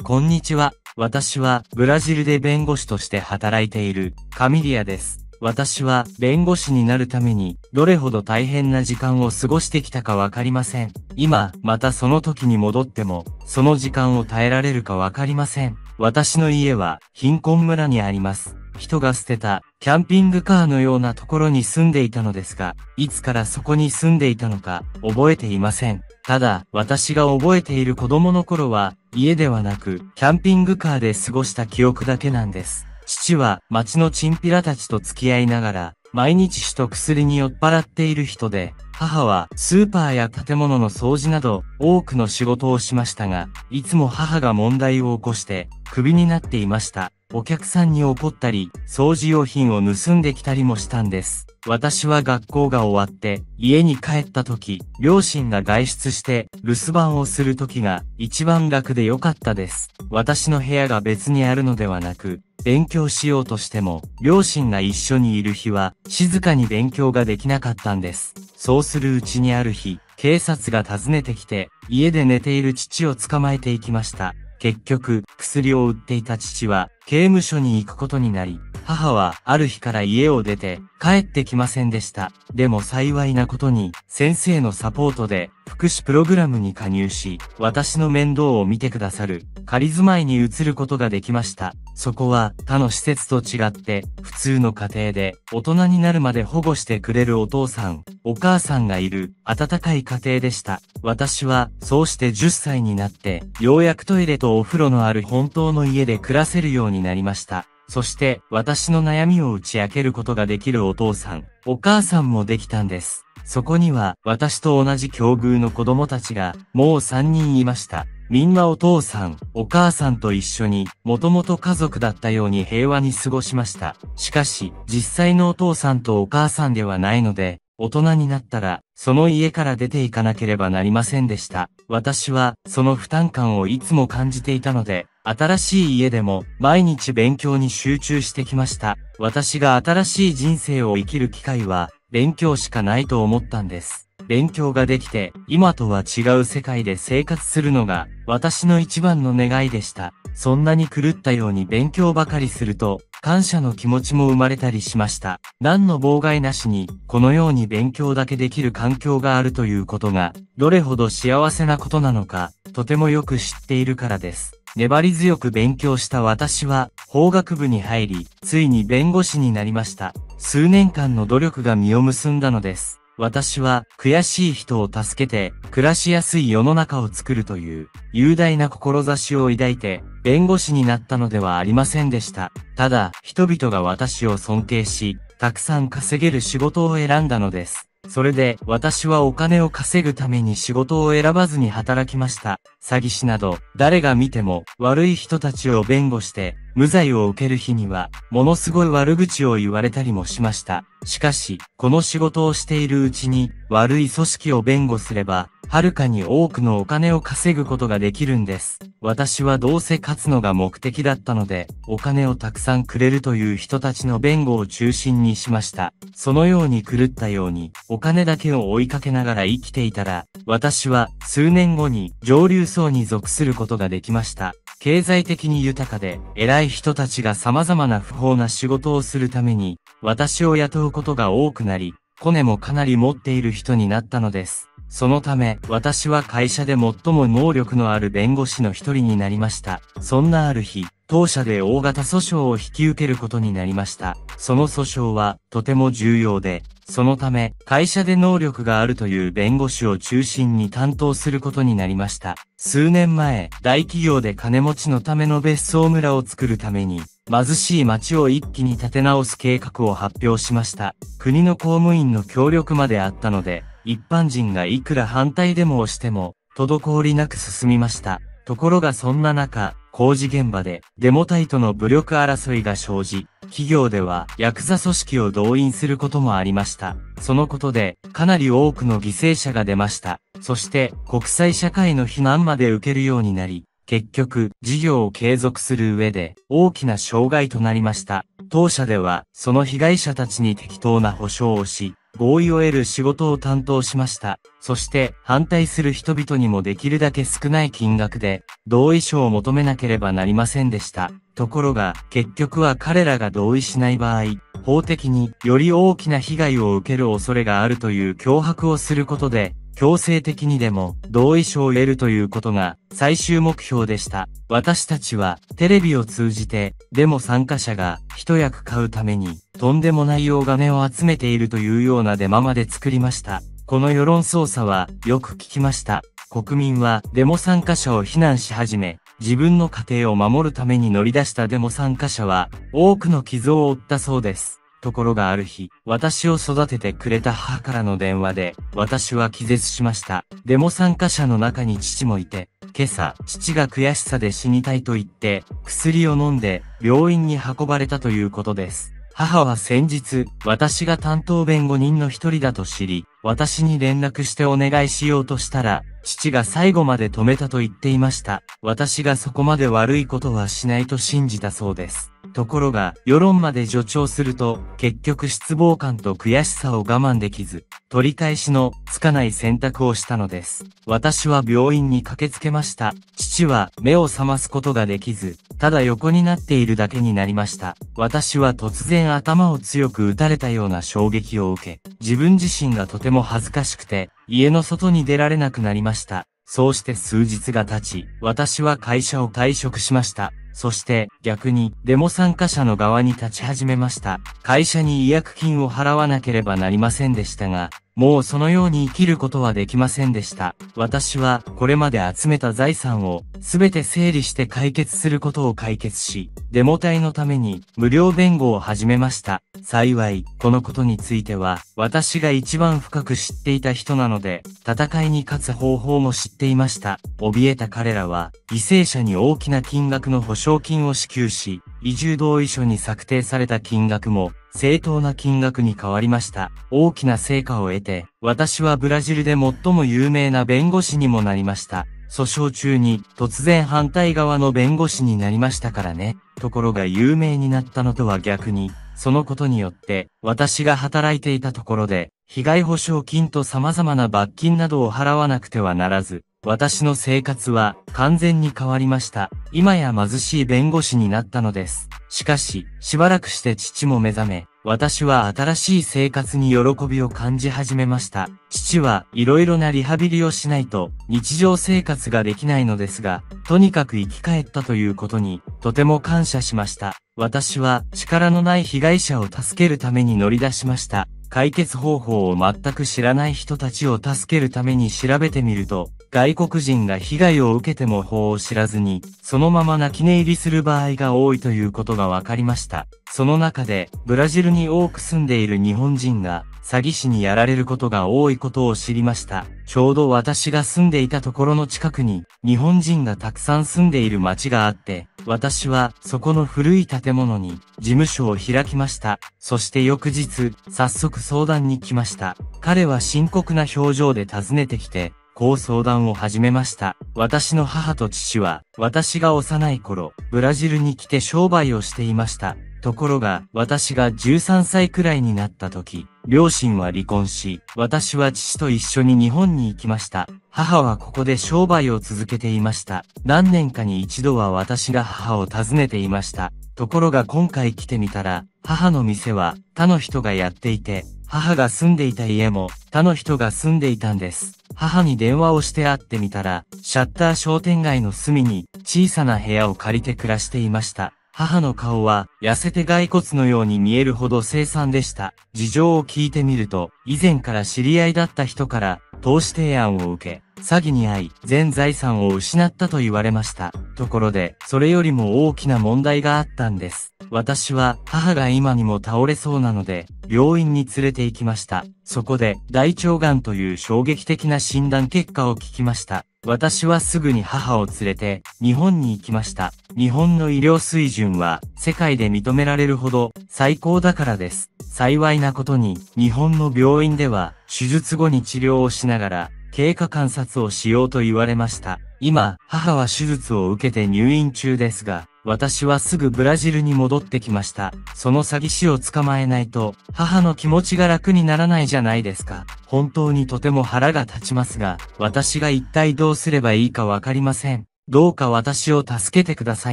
[SPEAKER 1] う。こんにちは。私は、ブラジルで弁護士として働いている、カミリアです。私は弁護士になるためにどれほど大変な時間を過ごしてきたかわかりません。今、またその時に戻っても、その時間を耐えられるかわかりません。私の家は貧困村にあります。人が捨てたキャンピングカーのようなところに住んでいたのですが、いつからそこに住んでいたのか覚えていません。ただ、私が覚えている子供の頃は、家ではなく、キャンピングカーで過ごした記憶だけなんです。父は町のチンピラたちと付き合いながら、毎日死と薬に酔っ払っている人で、母はスーパーや建物の掃除など多くの仕事をしましたが、いつも母が問題を起こしてクビになっていました。お客さんに怒ったり、掃除用品を盗んできたりもしたんです。私は学校が終わって、家に帰った時、両親が外出して、留守番をする時が、一番楽で良かったです。私の部屋が別にあるのではなく、勉強しようとしても、両親が一緒にいる日は、静かに勉強ができなかったんです。そうするうちにある日、警察が訪ねてきて、家で寝ている父を捕まえていきました。結局、薬を売っていた父は、刑務所に行くことになり、母はある日から家を出て帰ってきませんでした。でも幸いなことに先生のサポートで福祉プログラムに加入し、私の面倒を見てくださる仮住まいに移ることができました。そこは他の施設と違って普通の家庭で大人になるまで保護してくれるお父さん、お母さんがいる温かい家庭でした。私はそうして10歳になってようやくトイレとお風呂のある本当の家で暮らせるようにになりました。そして、私の悩みを打ち明けることができるお父さん、お母さんもできたんです。そこには、私と同じ境遇の子供たちが、もう3人いました。みんなお父さん、お母さんと一緒に、もともと家族だったように平和に過ごしました。しかし、実際のお父さんとお母さんではないので、大人になったら、その家から出ていかなければなりませんでした。私は、その負担感をいつも感じていたので、新しい家でも、毎日勉強に集中してきました。私が新しい人生を生きる機会は、勉強しかないと思ったんです。勉強ができて、今とは違う世界で生活するのが、私の一番の願いでした。そんなに狂ったように勉強ばかりすると、感謝の気持ちも生まれたりしました。何の妨害なしに、このように勉強だけできる環境があるということが、どれほど幸せなことなのか、とてもよく知っているからです。粘り強く勉強した私は、法学部に入り、ついに弁護士になりました。数年間の努力が実を結んだのです。私は悔しい人を助けて暮らしやすい世の中を作るという雄大な志を抱いて弁護士になったのではありませんでした。ただ人々が私を尊敬し、たくさん稼げる仕事を選んだのです。それで、私はお金を稼ぐために仕事を選ばずに働きました。詐欺師など、誰が見ても、悪い人たちを弁護して、無罪を受ける日には、ものすごい悪口を言われたりもしました。しかし、この仕事をしているうちに、悪い組織を弁護すれば、はるかに多くのお金を稼ぐことができるんです。私はどうせ勝つのが目的だったので、お金をたくさんくれるという人たちの弁護を中心にしました。そのように狂ったように、お金だけを追いかけながら生きていたら、私は数年後に上流層に属することができました。経済的に豊かで、偉い人たちが様々な不法な仕事をするために、私を雇うことが多くなり、コネもかなり持っている人になったのです。そのため、私は会社で最も能力のある弁護士の一人になりました。そんなある日、当社で大型訴訟を引き受けることになりました。その訴訟は、とても重要で、そのため、会社で能力があるという弁護士を中心に担当することになりました。数年前、大企業で金持ちのための別荘村を作るために、貧しい町を一気に立て直す計画を発表しました。国の公務員の協力まであったので、一般人がいくら反対デモをしても、滞りなく進みました。ところがそんな中、工事現場でデモ隊との武力争いが生じ、企業ではヤクザ組織を動員することもありました。そのことでかなり多くの犠牲者が出ました。そして国際社会の非難まで受けるようになり、結局事業を継続する上で大きな障害となりました。当社ではその被害者たちに適当な保障をし、合意を得る仕事を担当しました。そして反対する人々にもできるだけ少ない金額で同意書を求めなければなりませんでした。ところが結局は彼らが同意しない場合、法的により大きな被害を受ける恐れがあるという脅迫をすることで強制的にでも同意書を得るということが最終目標でした。私たちはテレビを通じて、デモ参加者が一役買うためにとんでもない大金を集めているというようなデマまで作りました。この世論操作はよく聞きました。国民はデモ参加者を非難し始め、自分の家庭を守るために乗り出したデモ参加者は多くの傷を負ったそうです。ところがある日、私を育ててくれた母からの電話で、私は気絶しました。でも参加者の中に父もいて、今朝、父が悔しさで死にたいと言って、薬を飲んで、病院に運ばれたということです。母は先日、私が担当弁護人の一人だと知り、私に連絡してお願いしようとしたら、父が最後まで止めたと言っていました。私がそこまで悪いことはしないと信じたそうです。ところが、世論まで助長すると、結局失望感と悔しさを我慢できず、取り返しのつかない選択をしたのです。私は病院に駆けつけました。父は目を覚ますことができず、ただ横になっているだけになりました。私は突然頭を強く打たれたような衝撃を受け、自分自身がとても恥ずかしくて、家の外に出られなくなりました。そうして数日が経ち、私は会社を退職しました。そして逆にデモ参加者の側に立ち始めました。会社に違約金を払わなければなりませんでしたが、もうそのように生きることはできませんでした。私はこれまで集めた財産を全て整理して解決することを解決し、デモ隊のために無料弁護を始めました。幸い、このことについては私が一番深く知っていた人なので、戦いに勝つ方法も知っていました。怯えた彼らは犠牲者に大きな金額の保証賞金を支給し、移住同意書に策定された金額も、正当な金額に変わりました。大きな成果を得て、私はブラジルで最も有名な弁護士にもなりました。訴訟中に突然反対側の弁護士になりましたからね。ところが有名になったのとは逆に、そのことによって、私が働いていたところで、被害保証金と様々な罰金などを払わなくてはならず、私の生活は完全に変わりました。今や貧しい弁護士になったのです。しかし、しばらくして父も目覚め、私は新しい生活に喜びを感じ始めました。父はいろいろなリハビリをしないと日常生活ができないのですが、とにかく生き返ったということにとても感謝しました。私は力のない被害者を助けるために乗り出しました。解決方法を全く知らない人たちを助けるために調べてみると、外国人が被害を受けても法を知らずに、そのまま泣き寝入りする場合が多いということが分かりました。その中で、ブラジルに多く住んでいる日本人が、詐欺師にやられることが多いことを知りました。ちょうど私が住んでいたところの近くに、日本人がたくさん住んでいる町があって、私は、そこの古い建物に、事務所を開きました。そして翌日、早速相談に来ました。彼は深刻な表情で訪ねてきて、こう相談を始めました。私の母と父は、私が幼い頃、ブラジルに来て商売をしていました。ところが、私が13歳くらいになった時、両親は離婚し、私は父と一緒に日本に行きました。母はここで商売を続けていました。何年かに一度は私が母を訪ねていました。ところが今回来てみたら、母の店は他の人がやっていて、母が住んでいた家も他の人が住んでいたんです。母に電話をして会ってみたら、シャッター商店街の隅に小さな部屋を借りて暮らしていました。母の顔は痩せて骸骨のように見えるほど凄惨でした。事情を聞いてみると、以前から知り合いだった人から投資提案を受け、詐欺に遭い、全財産を失ったと言われました。ところで、それよりも大きな問題があったんです。私は母が今にも倒れそうなので、病院に連れて行きました。そこで、大腸がんという衝撃的な診断結果を聞きました。私はすぐに母を連れて日本に行きました。日本の医療水準は世界で認められるほど最高だからです。幸いなことに日本の病院では手術後に治療をしながら経過観察をしようと言われました。今、母は手術を受けて入院中ですが、私はすぐブラジルに戻ってきました。その詐欺師を捕まえないと、母の気持ちが楽にならないじゃないですか。本当にとても腹が立ちますが、私が一体どうすればいいかわかりません。どうか私を助けてくださ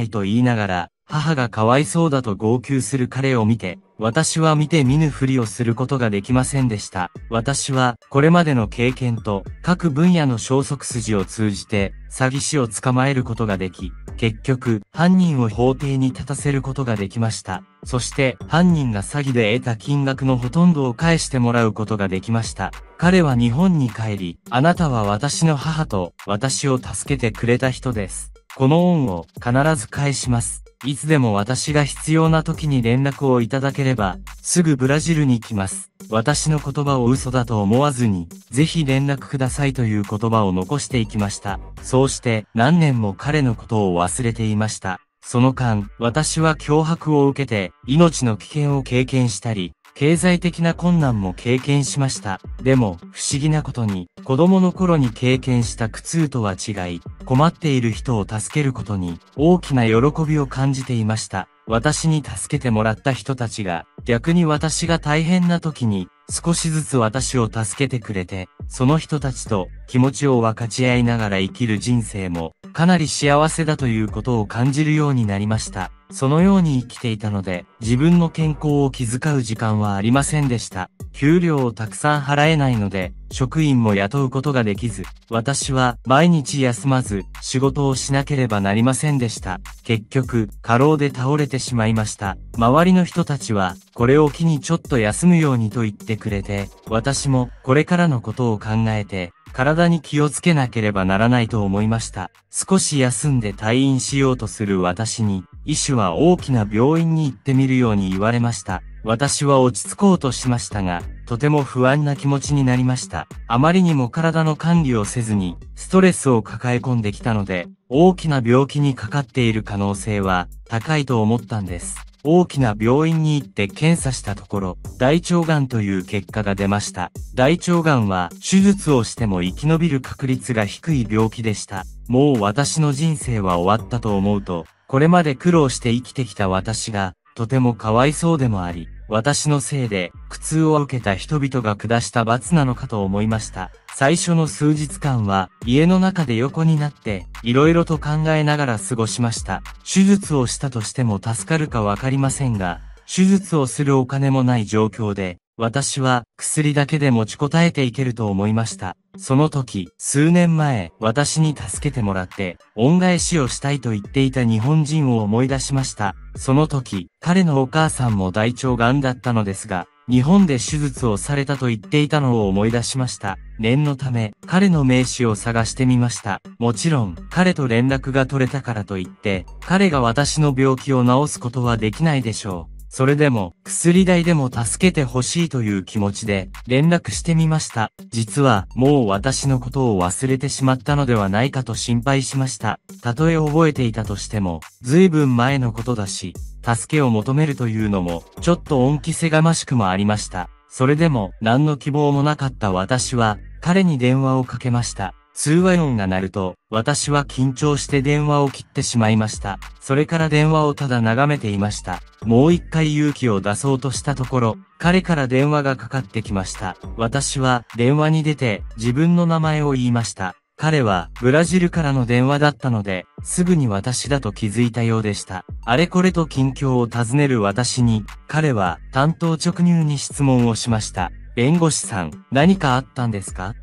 [SPEAKER 1] いと言いながら、母がかわいそうだと号泣する彼を見て、私は見て見ぬふりをすることができませんでした。私は、これまでの経験と、各分野の消息筋を通じて、詐欺師を捕まえることができ、結局、犯人を法廷に立たせることができました。そして、犯人が詐欺で得た金額のほとんどを返してもらうことができました。彼は日本に帰り、あなたは私の母と、私を助けてくれた人です。この恩を、必ず返します。いつでも私が必要な時に連絡をいただければ、すぐブラジルに来ます。私の言葉を嘘だと思わずに、ぜひ連絡くださいという言葉を残していきました。そうして何年も彼のことを忘れていました。その間、私は脅迫を受けて、命の危険を経験したり、経済的な困難も経験しました。でも、不思議なことに、子供の頃に経験した苦痛とは違い、困っている人を助けることに、大きな喜びを感じていました。私に助けてもらった人たちが、逆に私が大変な時に、少しずつ私を助けてくれて、その人たちと気持ちを分かち合いながら生きる人生も、かなり幸せだということを感じるようになりました。そのように生きていたので、自分の健康を気遣う時間はありませんでした。給料をたくさん払えないので、職員も雇うことができず、私は毎日休まず、仕事をしなければなりませんでした。結局、過労で倒れててしまいました。周りの人たちは、これを機にちょっと休むようにと言ってくれて、私も、これからのことを考えて、体に気をつけなければならないと思いました。少し休んで退院しようとする私に、医師は大きな病院に行ってみるように言われました。私は落ち着こうとしましたが、とても不安な気持ちになりました。あまりにも体の管理をせずに、ストレスを抱え込んできたので、大きな病気にかかっている可能性は高いと思ったんです。大きな病院に行って検査したところ、大腸がんという結果が出ました。大腸がんは手術をしても生き延びる確率が低い病気でした。もう私の人生は終わったと思うと、これまで苦労して生きてきた私が、とてもかわいそうでもあり、私のせいで苦痛を受けた人々が下した罰なのかと思いました。最初の数日間は家の中で横になって色々と考えながら過ごしました。手術をしたとしても助かるかわかりませんが、手術をするお金もない状況で私は薬だけで持ちこたえていけると思いました。その時、数年前、私に助けてもらって、恩返しをしたいと言っていた日本人を思い出しました。その時、彼のお母さんも大腸がんだったのですが、日本で手術をされたと言っていたのを思い出しました。念のため、彼の名刺を探してみました。もちろん、彼と連絡が取れたからといって、彼が私の病気を治すことはできないでしょう。それでも、薬代でも助けてほしいという気持ちで、連絡してみました。実は、もう私のことを忘れてしまったのではないかと心配しました。たとえ覚えていたとしても、随分前のことだし、助けを求めるというのも、ちょっと恩着せがましくもありました。それでも、何の希望もなかった私は、彼に電話をかけました。通話音が鳴ると、私は緊張して電話を切ってしまいました。それから電話をただ眺めていました。もう一回勇気を出そうとしたところ、彼から電話がかかってきました。私は、電話に出て、自分の名前を言いました。彼は、ブラジルからの電話だったので、すぐに私だと気づいたようでした。あれこれと近況を尋ねる私に、彼は、担当直入に質問をしました。弁護士さん、何かあったんですか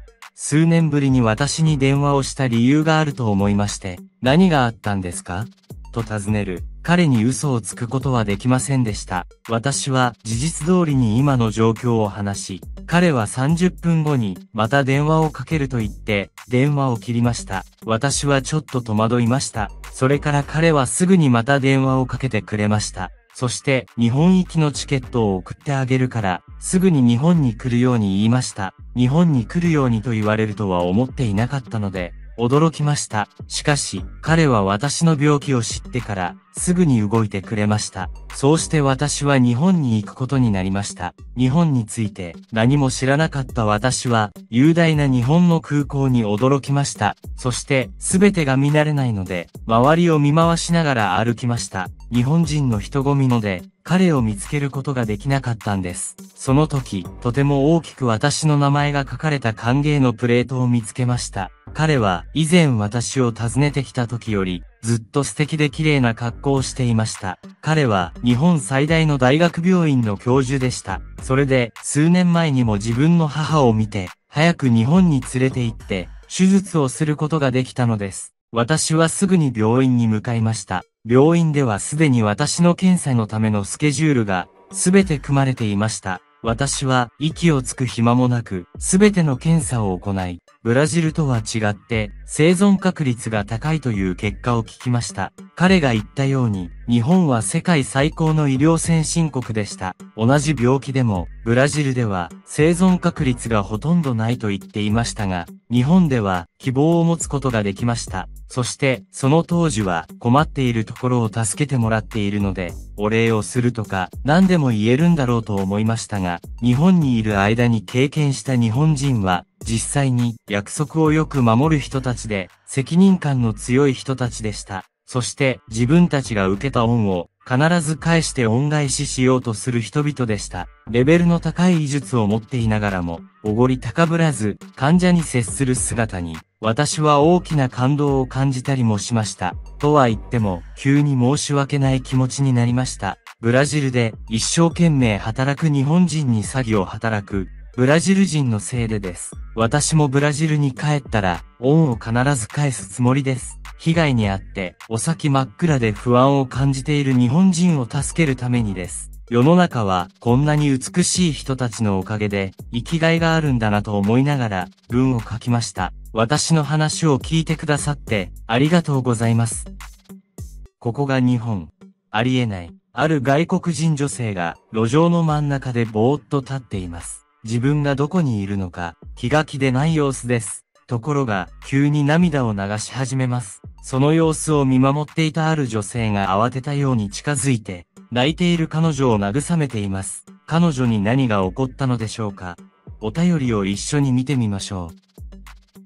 [SPEAKER 1] 数年ぶりに私に電話をした理由があると思いまして、何があったんですかと尋ねる。彼に嘘をつくことはできませんでした。私は事実通りに今の状況を話し、彼は30分後にまた電話をかけると言って電話を切りました。私はちょっと戸惑いました。それから彼はすぐにまた電話をかけてくれました。そして日本行きのチケットを送ってあげるから、すぐに日本に来るように言いました。日本に来るようにと言われるとは思っていなかったので、驚きました。しかし、彼は私の病気を知ってから、すぐに動いてくれました。そうして私は日本に行くことになりました。日本について何も知らなかった私は、雄大な日本の空港に驚きました。そして、すべてが見慣れないので、周りを見回しながら歩きました。日本人の人混みので、彼を見つけることができなかったんです。その時、とても大きく私の名前が書かれた歓迎のプレートを見つけました。彼は、以前私を訪ねてきた時より、ずっと素敵で綺麗な格好をしていました。彼は、日本最大の大学病院の教授でした。それで、数年前にも自分の母を見て、早く日本に連れて行って、手術をすることができたのです。私はすぐに病院に向かいました。病院ではすでに私の検査のためのスケジュールがすべて組まれていました。私は息をつく暇もなく、すべての検査を行い、ブラジルとは違って生存確率が高いという結果を聞きました。彼が言ったように、日本は世界最高の医療先進国でした。同じ病気でも、ブラジルでは生存確率がほとんどないと言っていましたが、日本では希望を持つことができました。そして、その当時は困っているところを助けてもらっているので、お礼をするとか、何でも言えるんだろうと思いましたが、日本にいる間に経験した日本人は、実際に約束をよく守る人たちで、責任感の強い人たちでした。そして自分たちが受けた恩を必ず返して恩返ししようとする人々でした。レベルの高い技術を持っていながらも、おごり高ぶらず、患者に接する姿に、私は大きな感動を感じたりもしました。とは言っても、急に申し訳ない気持ちになりました。ブラジルで一生懸命働く日本人に詐欺を働く、ブラジル人のせいでです。私もブラジルに帰ったら、恩を必ず返すつもりです。被害に遭って、お先真っ暗で不安を感じている日本人を助けるためにです。世の中はこんなに美しい人たちのおかげで生きがいがあるんだなと思いながら文を書きました。私の話を聞いてくださってありがとうございます。ここが日本。ありえない。ある外国人女性が路上の真ん中でぼーっと立っています。自分がどこにいるのか気が気でない様子です。ところが、急に涙を流し始めます。その様子を見守っていたある女性が慌てたように近づいて、泣いている彼女を慰めています。彼女に何が起こったのでしょうか。お便りを一緒に見てみましょう。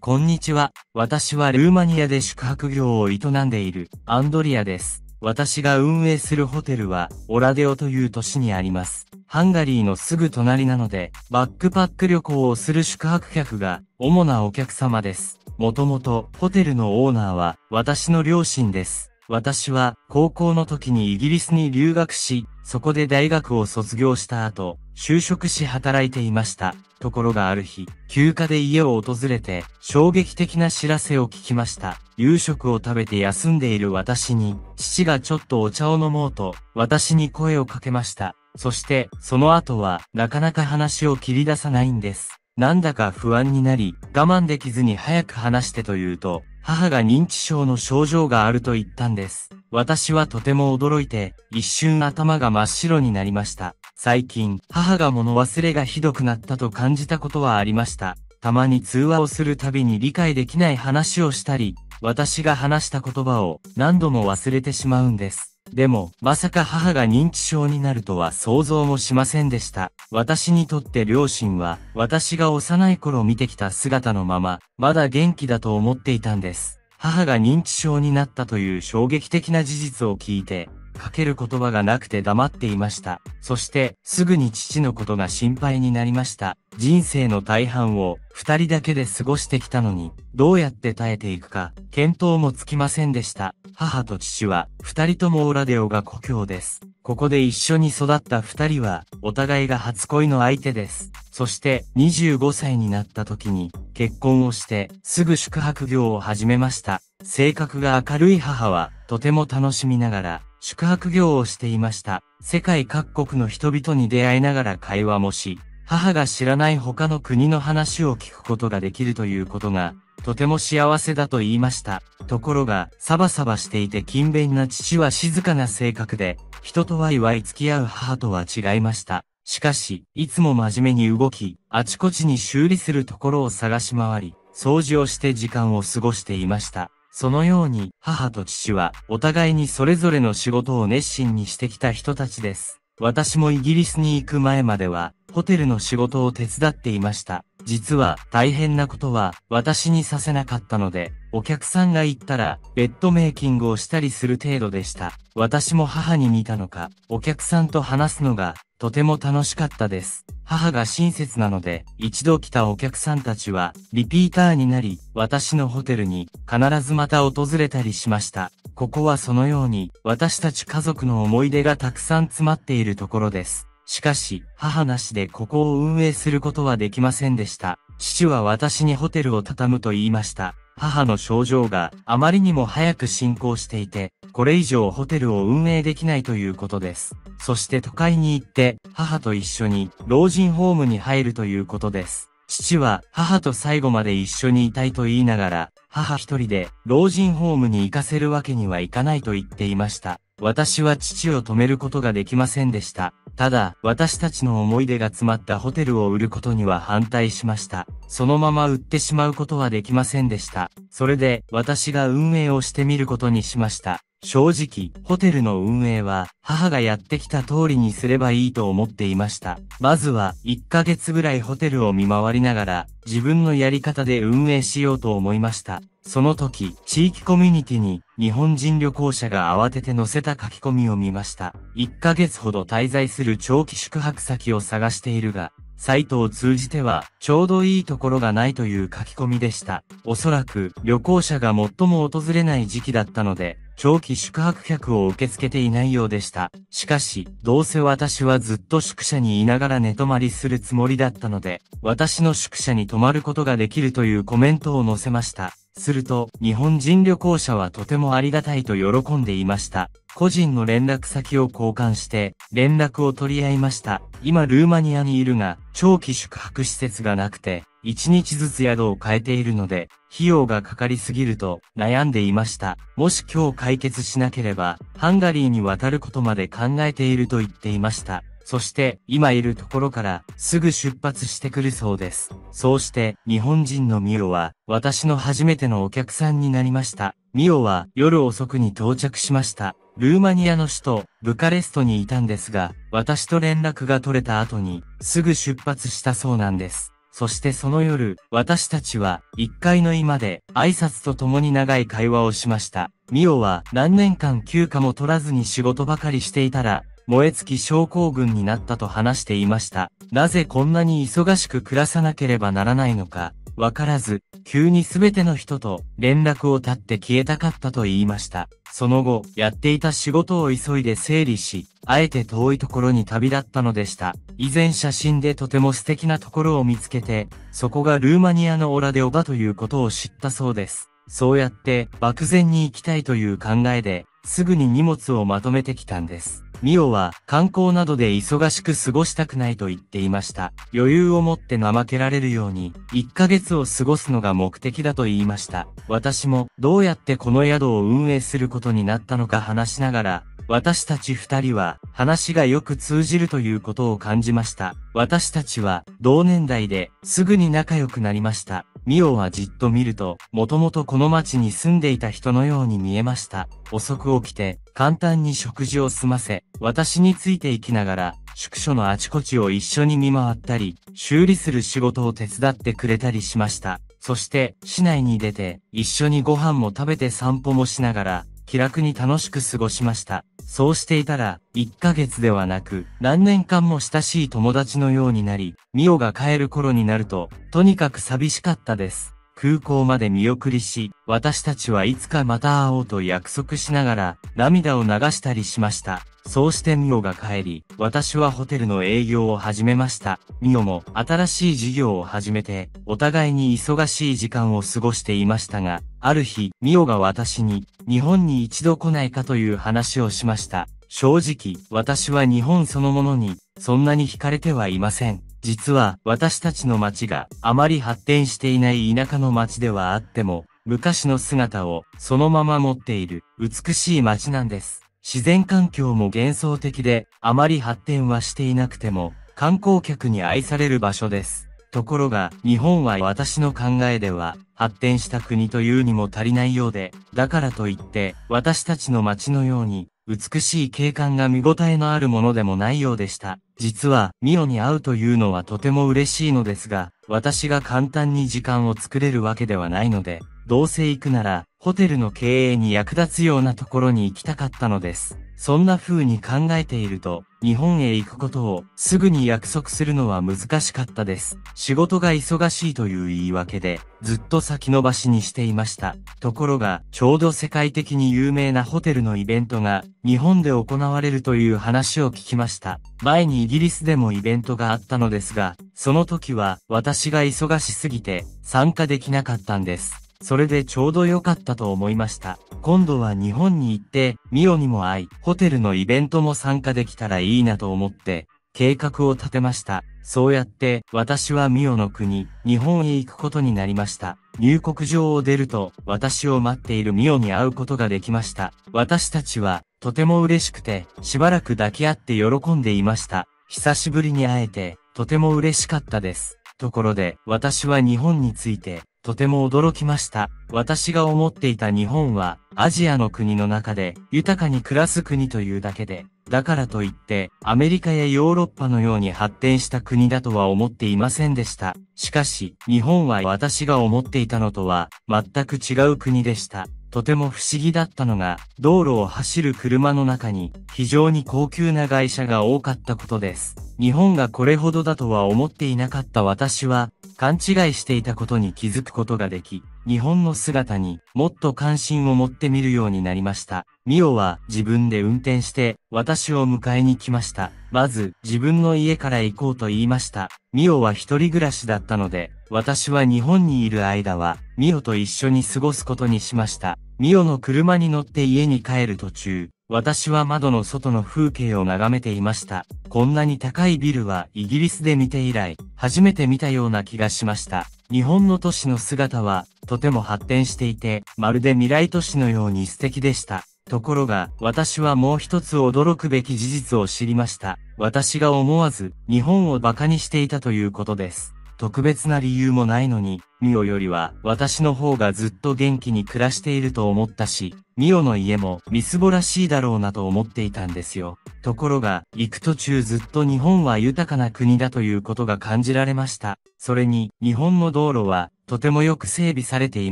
[SPEAKER 1] こんにちは。私はルーマニアで宿泊業を営んでいる、アンドリアです。私が運営するホテルは、オラデオという都市にあります。ハンガリーのすぐ隣なので、バックパック旅行をする宿泊客が、主なお客様です。もともと、ホテルのオーナーは、私の両親です。私は、高校の時にイギリスに留学し、そこで大学を卒業した後、就職し働いていました。ところがある日、休暇で家を訪れて、衝撃的な知らせを聞きました。夕食を食べて休んでいる私に、父がちょっとお茶を飲もうと、私に声をかけました。そして、その後は、なかなか話を切り出さないんです。なんだか不安になり、我慢できずに早く話してと言うと、母が認知症の症状があると言ったんです。私はとても驚いて、一瞬頭が真っ白になりました。最近、母が物忘れがひどくなったと感じたことはありました。たまに通話をするたびに理解できない話をしたり、私が話した言葉を何度も忘れてしまうんです。でも、まさか母が認知症になるとは想像もしませんでした。私にとって両親は、私が幼い頃見てきた姿のまま、まだ元気だと思っていたんです。母が認知症になったという衝撃的な事実を聞いて、かける言葉がなくて黙っていました。そして、すぐに父のことが心配になりました。人生の大半を二人だけで過ごしてきたのに、どうやって耐えていくか、見当もつきませんでした。母と父は、二人ともオラデオが故郷です。ここで一緒に育った二人は、お互いが初恋の相手です。そして、25歳になった時に、結婚をして、すぐ宿泊業を始めました。性格が明るい母は、とても楽しみながら、宿泊業をしていました。世界各国の人々に出会いながら会話もし、母が知らない他の国の話を聞くことができるということが、とても幸せだと言いました。ところが、サバサバしていて勤勉な父は静かな性格で、人とは祝い付き合う母とは違いました。しかし、いつも真面目に動き、あちこちに修理するところを探し回り、掃除をして時間を過ごしていました。そのように、母と父は、お互いにそれぞれの仕事を熱心にしてきた人たちです。私もイギリスに行く前までは、ホテルの仕事を手伝っていました。実は、大変なことは、私にさせなかったので、お客さんが行ったら、ベッドメイキングをしたりする程度でした。私も母に似たのか、お客さんと話すのが、とても楽しかったです。母が親切なので、一度来たお客さんたちは、リピーターになり、私のホテルに、必ずまた訪れたりしました。ここはそのように、私たち家族の思い出がたくさん詰まっているところです。しかし、母なしでここを運営することはできませんでした。父は私にホテルを畳むと言いました。母の症状があまりにも早く進行していて、これ以上ホテルを運営できないということです。そして都会に行って、母と一緒に老人ホームに入るということです。父は母と最後まで一緒にいたいと言いながら、母一人で老人ホームに行かせるわけにはいかないと言っていました。私は父を止めることができませんでした。ただ、私たちの思い出が詰まったホテルを売ることには反対しました。そのまま売ってしまうことはできませんでした。それで、私が運営をしてみることにしました。正直、ホテルの運営は、母がやってきた通りにすればいいと思っていました。まずは、1ヶ月ぐらいホテルを見回りながら、自分のやり方で運営しようと思いました。その時、地域コミュニティに日本人旅行者が慌てて載せた書き込みを見ました。1ヶ月ほど滞在する長期宿泊先を探しているが、サイトを通じては、ちょうどいいところがないという書き込みでした。おそらく、旅行者が最も訪れない時期だったので、長期宿泊客を受け付けていないようでした。しかし、どうせ私はずっと宿舎にいながら寝泊まりするつもりだったので、私の宿舎に泊まることができるというコメントを載せました。すると、日本人旅行者はとてもありがたいと喜んでいました。個人の連絡先を交換して、連絡を取り合いました。今ルーマニアにいるが、長期宿泊施設がなくて、1日ずつ宿を変えているので、費用がかかりすぎると悩んでいました。もし今日解決しなければ、ハンガリーに渡ることまで考えていると言っていました。そして、今いるところから、すぐ出発してくるそうです。そうして、日本人のミオは、私の初めてのお客さんになりました。ミオは、夜遅くに到着しました。ルーマニアの首都、ブカレストにいたんですが、私と連絡が取れた後に、すぐ出発したそうなんです。そしてその夜、私たちは、1階の居間で、挨拶と共に長い会話をしました。ミオは、何年間休暇も取らずに仕事ばかりしていたら、燃え尽き症候群になったと話していました。なぜこんなに忙しく暮らさなければならないのか、わからず、急にすべての人と連絡を絶って消えたかったと言いました。その後、やっていた仕事を急いで整理し、あえて遠いところに旅立ったのでした。以前写真でとても素敵なところを見つけて、そこがルーマニアのオラデオだということを知ったそうです。そうやって、漠然に行きたいという考えで、すぐに荷物をまとめてきたんです。ミオは観光などで忙しく過ごしたくないと言っていました。余裕を持って怠けられるように、1ヶ月を過ごすのが目的だと言いました。私もどうやってこの宿を運営することになったのか話しながら、私たち二人は話がよく通じるということを感じました。私たちは同年代ですぐに仲良くなりました。ミオはじっと見ると、もともとこの町に住んでいた人のように見えました。遅く起きて、簡単に食事を済ませ、私についていきながら、宿所のあちこちを一緒に見回ったり、修理する仕事を手伝ってくれたりしました。そして、市内に出て、一緒にご飯も食べて散歩もしながら、気楽に楽しく過ごしました。そうしていたら、1ヶ月ではなく、何年間も親しい友達のようになり、ミオが帰る頃になると、とにかく寂しかったです。空港まで見送りし、私たちはいつかまた会おうと約束しながら、涙を流したりしました。そうしてミオが帰り、私はホテルの営業を始めました。ミオも新しい事業を始めて、お互いに忙しい時間を過ごしていましたが、ある日、ミオが私に、日本に一度来ないかという話をしました。正直、私は日本そのものに、そんなに惹かれてはいません。実は私たちの町があまり発展していない田舎の町ではあっても、昔の姿をそのまま持っている美しい町なんです。自然環境も幻想的で、あまり発展はしていなくても、観光客に愛される場所です。ところが、日本は私の考えでは、発展した国というにも足りないようで、だからといって、私たちの街のように、美しい景観が見応えのあるものでもないようでした。実は、ミオに会うというのはとても嬉しいのですが、私が簡単に時間を作れるわけではないので、どうせ行くなら、ホテルの経営に役立つようなところに行きたかったのです。そんな風に考えていると、日本へ行くことをすぐに約束するのは難しかったです。仕事が忙しいという言い訳で、ずっと先延ばしにしていました。ところが、ちょうど世界的に有名なホテルのイベントが、日本で行われるという話を聞きました。前にイギリスでもイベントがあったのですが、その時は、私が忙しすぎて、参加できなかったんです。それでちょうど良かったと思いました。今度は日本に行って、ミオにも会い、ホテルのイベントも参加できたらいいなと思って、計画を立てました。そうやって、私はミオの国、日本へ行くことになりました。入国場を出ると、私を待っているミオに会うことができました。私たちは、とても嬉しくて、しばらく抱き合って喜んでいました。久しぶりに会えて、とても嬉しかったです。ところで、私は日本について、とても驚きました。私が思っていた日本は、アジアの国の中で、豊かに暮らす国というだけで、だからといって、アメリカやヨーロッパのように発展した国だとは思っていませんでした。しかし、日本は私が思っていたのとは、全く違う国でした。とても不思議だったのが、道路を走る車の中に、非常に高級な外車が多かったことです。日本がこれほどだとは思っていなかった私は、勘違いしていたことに気づくことができ、日本の姿にもっと関心を持ってみるようになりました。ミオは自分で運転して私を迎えに来ました。まず自分の家から行こうと言いました。ミオは一人暮らしだったので、私は日本にいる間はミオと一緒に過ごすことにしました。ミオの車に乗って家に帰る途中、私は窓の外の風景を眺めていました。こんなに高いビルはイギリスで見て以来、初めて見たような気がしました。日本の都市の姿は、とても発展していて、まるで未来都市のように素敵でした。ところが、私はもう一つ驚くべき事実を知りました。私が思わず、日本を馬鹿にしていたということです。特別な理由もないのに、ミオよりは私の方がずっと元気に暮らしていると思ったし、ミオの家もみすぼらしいだろうなと思っていたんですよ。ところが、行く途中ずっと日本は豊かな国だということが感じられました。それに、日本の道路は、とてもよく整備されてい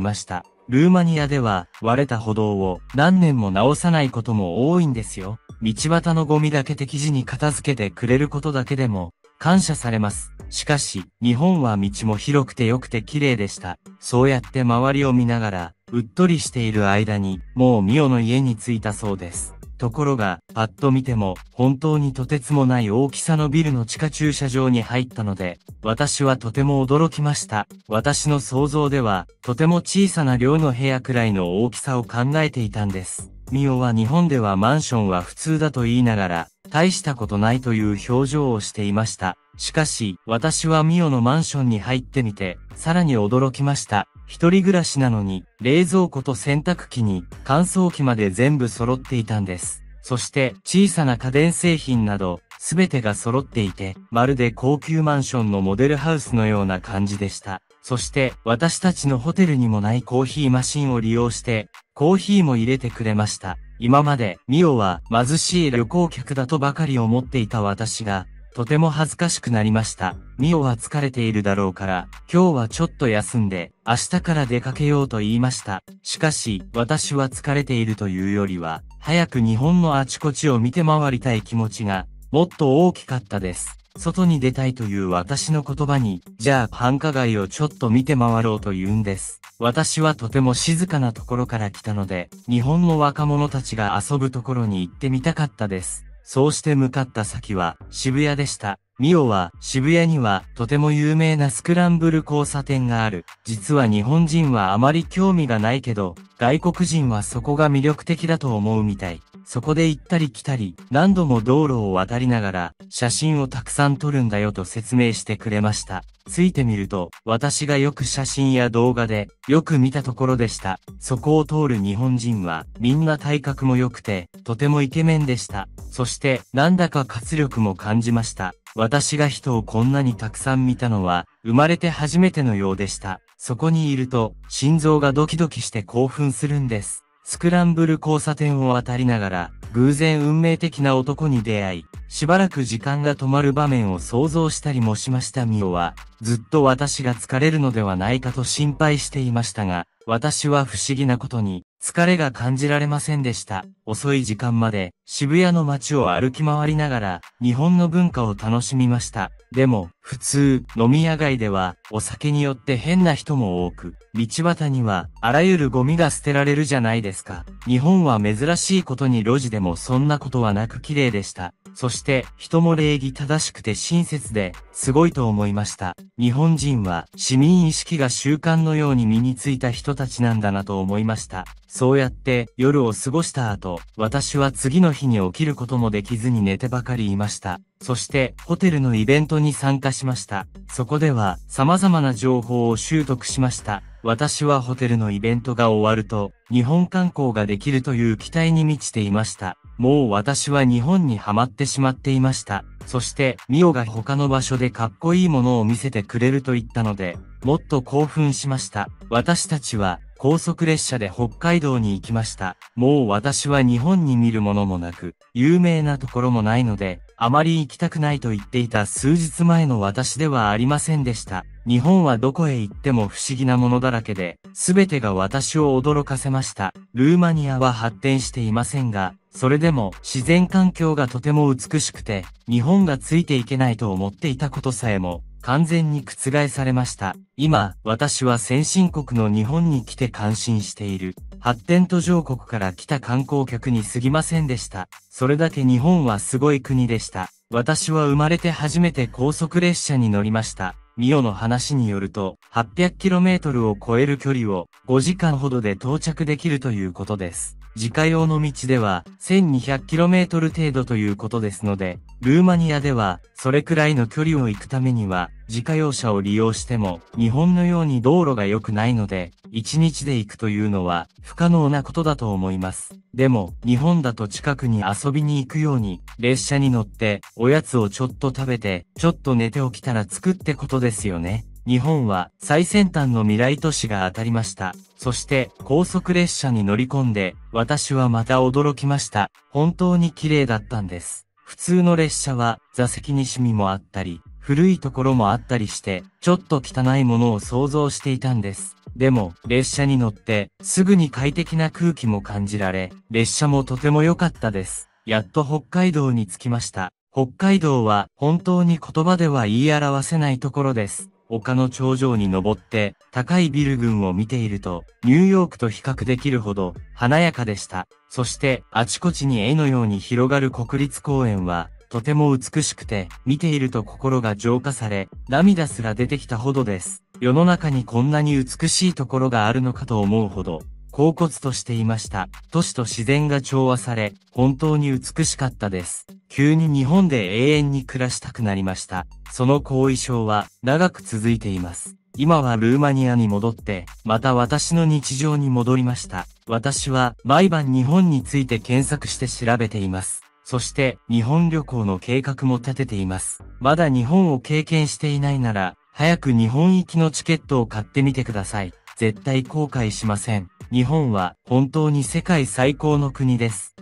[SPEAKER 1] ました。ルーマニアでは、割れた歩道を何年も直さないことも多いんですよ。道端のゴミだけ適時に片付けてくれることだけでも、感謝されます。しかし、日本は道も広くて良くて綺麗でした。そうやって周りを見ながら、うっとりしている間に、もうミオの家に着いたそうです。ところが、パッと見ても、本当にとてつもない大きさのビルの地下駐車場に入ったので、私はとても驚きました。私の想像では、とても小さな寮の部屋くらいの大きさを考えていたんです。ミオは日本ではマンションは普通だと言いながら、大したことないという表情をしていました。しかし、私はミオのマンションに入ってみて、さらに驚きました。一人暮らしなのに、冷蔵庫と洗濯機に、乾燥機まで全部揃っていたんです。そして、小さな家電製品など、すべてが揃っていて、まるで高級マンションのモデルハウスのような感じでした。そして私たちのホテルにもないコーヒーマシンを利用して、コーヒーも入れてくれました。今までミオは貧しい旅行客だとばかり思っていた私が、とても恥ずかしくなりました。ミオは疲れているだろうから、今日はちょっと休んで、明日から出かけようと言いました。しかし、私は疲れているというよりは、早く日本のあちこちを見て回りたい気持ちが、もっと大きかったです。外に出たいという私の言葉に、じゃあ繁華街をちょっと見て回ろうと言うんです。私はとても静かなところから来たので、日本の若者たちが遊ぶところに行ってみたかったです。そうして向かった先は渋谷でした。ミオは渋谷にはとても有名なスクランブル交差点がある。実は日本人はあまり興味がないけど、外国人はそこが魅力的だと思うみたい。そこで行ったり来たり、何度も道路を渡りながら、写真をたくさん撮るんだよと説明してくれました。ついてみると、私がよく写真や動画で、よく見たところでした。そこを通る日本人は、みんな体格も良くて、とてもイケメンでした。そして、なんだか活力も感じました。私が人をこんなにたくさん見たのは、生まれて初めてのようでした。そこにいると、心臓がドキドキして興奮するんです。スクランブル交差点を渡りながら、偶然運命的な男に出会い、しばらく時間が止まる場面を想像したりもしましたミオは、ずっと私が疲れるのではないかと心配していましたが、私は不思議なことに、疲れが感じられませんでした。遅い時間まで渋谷の街を歩き回りながら日本の文化を楽しみました。でも、普通、飲み屋街ではお酒によって変な人も多く、道端にはあらゆるゴミが捨てられるじゃないですか。日本は珍しいことに路地でもそんなことはなく綺麗でした。そして人も礼儀正しくて親切で、すごいと思いました。日本人は市民意識が習慣のように身についた人たちなんだなと思いました。そうやって夜を過ごした後、私は次の日に起きることもできずに寝てばかりいました。そして、ホテルのイベントに参加しました。そこでは、様々な情報を習得しました。私はホテルのイベントが終わると、日本観光ができるという期待に満ちていました。もう私は日本にはまってしまっていました。そして、ミオが他の場所でかっこいいものを見せてくれると言ったので、もっと興奮しました。私たちは、高速列車で北海道に行きました。もう私は日本に見るものもなく、有名なところもないので、あまり行きたくないと言っていた数日前の私ではありませんでした。日本はどこへ行っても不思議なものだらけで、すべてが私を驚かせました。ルーマニアは発展していませんが、それでも自然環境がとても美しくて、日本がついていけないと思っていたことさえも、完全に覆されました。今、私は先進国の日本に来て感心している。発展途上国から来た観光客に過ぎませんでした。それだけ日本はすごい国でした。私は生まれて初めて高速列車に乗りました。ミオの話によると、800km を超える距離を5時間ほどで到着できるということです。自家用の道では 1200km 程度ということですので、ルーマニアではそれくらいの距離を行くためには自家用車を利用しても日本のように道路が良くないので、1日で行くというのは不可能なことだと思います。でも、日本だと近くに遊びに行くように、列車に乗って、おやつをちょっと食べて、ちょっと寝て起きたら着くってことですよね。日本は最先端の未来都市が当たりました。そして高速列車に乗り込んで、私はまた驚きました。本当に綺麗だったんです。普通の列車は座席にシミもあったり、古いところもあったりして、ちょっと汚いものを想像していたんです。でも、列車に乗って、すぐに快適な空気も感じられ、列車もとても良かったです。やっと北海道に着きました。北海道は本当に言葉では言い表せないところです。丘の頂上に登って高いビル群を見ていると、ニューヨークと比較できるほど華やかでした。そしてあちこちに絵のように広がる国立公園は、とても美しくて、見ていると心が浄化され、涙すら出てきたほどです。世の中にこんなに美しいところがあるのかと思うほど、恍惚としていました。都市と自然が調和され、本当に美しかったです。急に日本で永遠に暮らしたくなりました。その後遺症は長く続いています。今はルーマニアに戻って、また私の日常に戻りました。私は毎晩日本について検索して調べています。そして日本旅行の計画も立てています。まだ日本を経験していないなら、早く日本行きのチケットを買ってみてください。絶対後悔しません。日本は本当に世界最高の国です。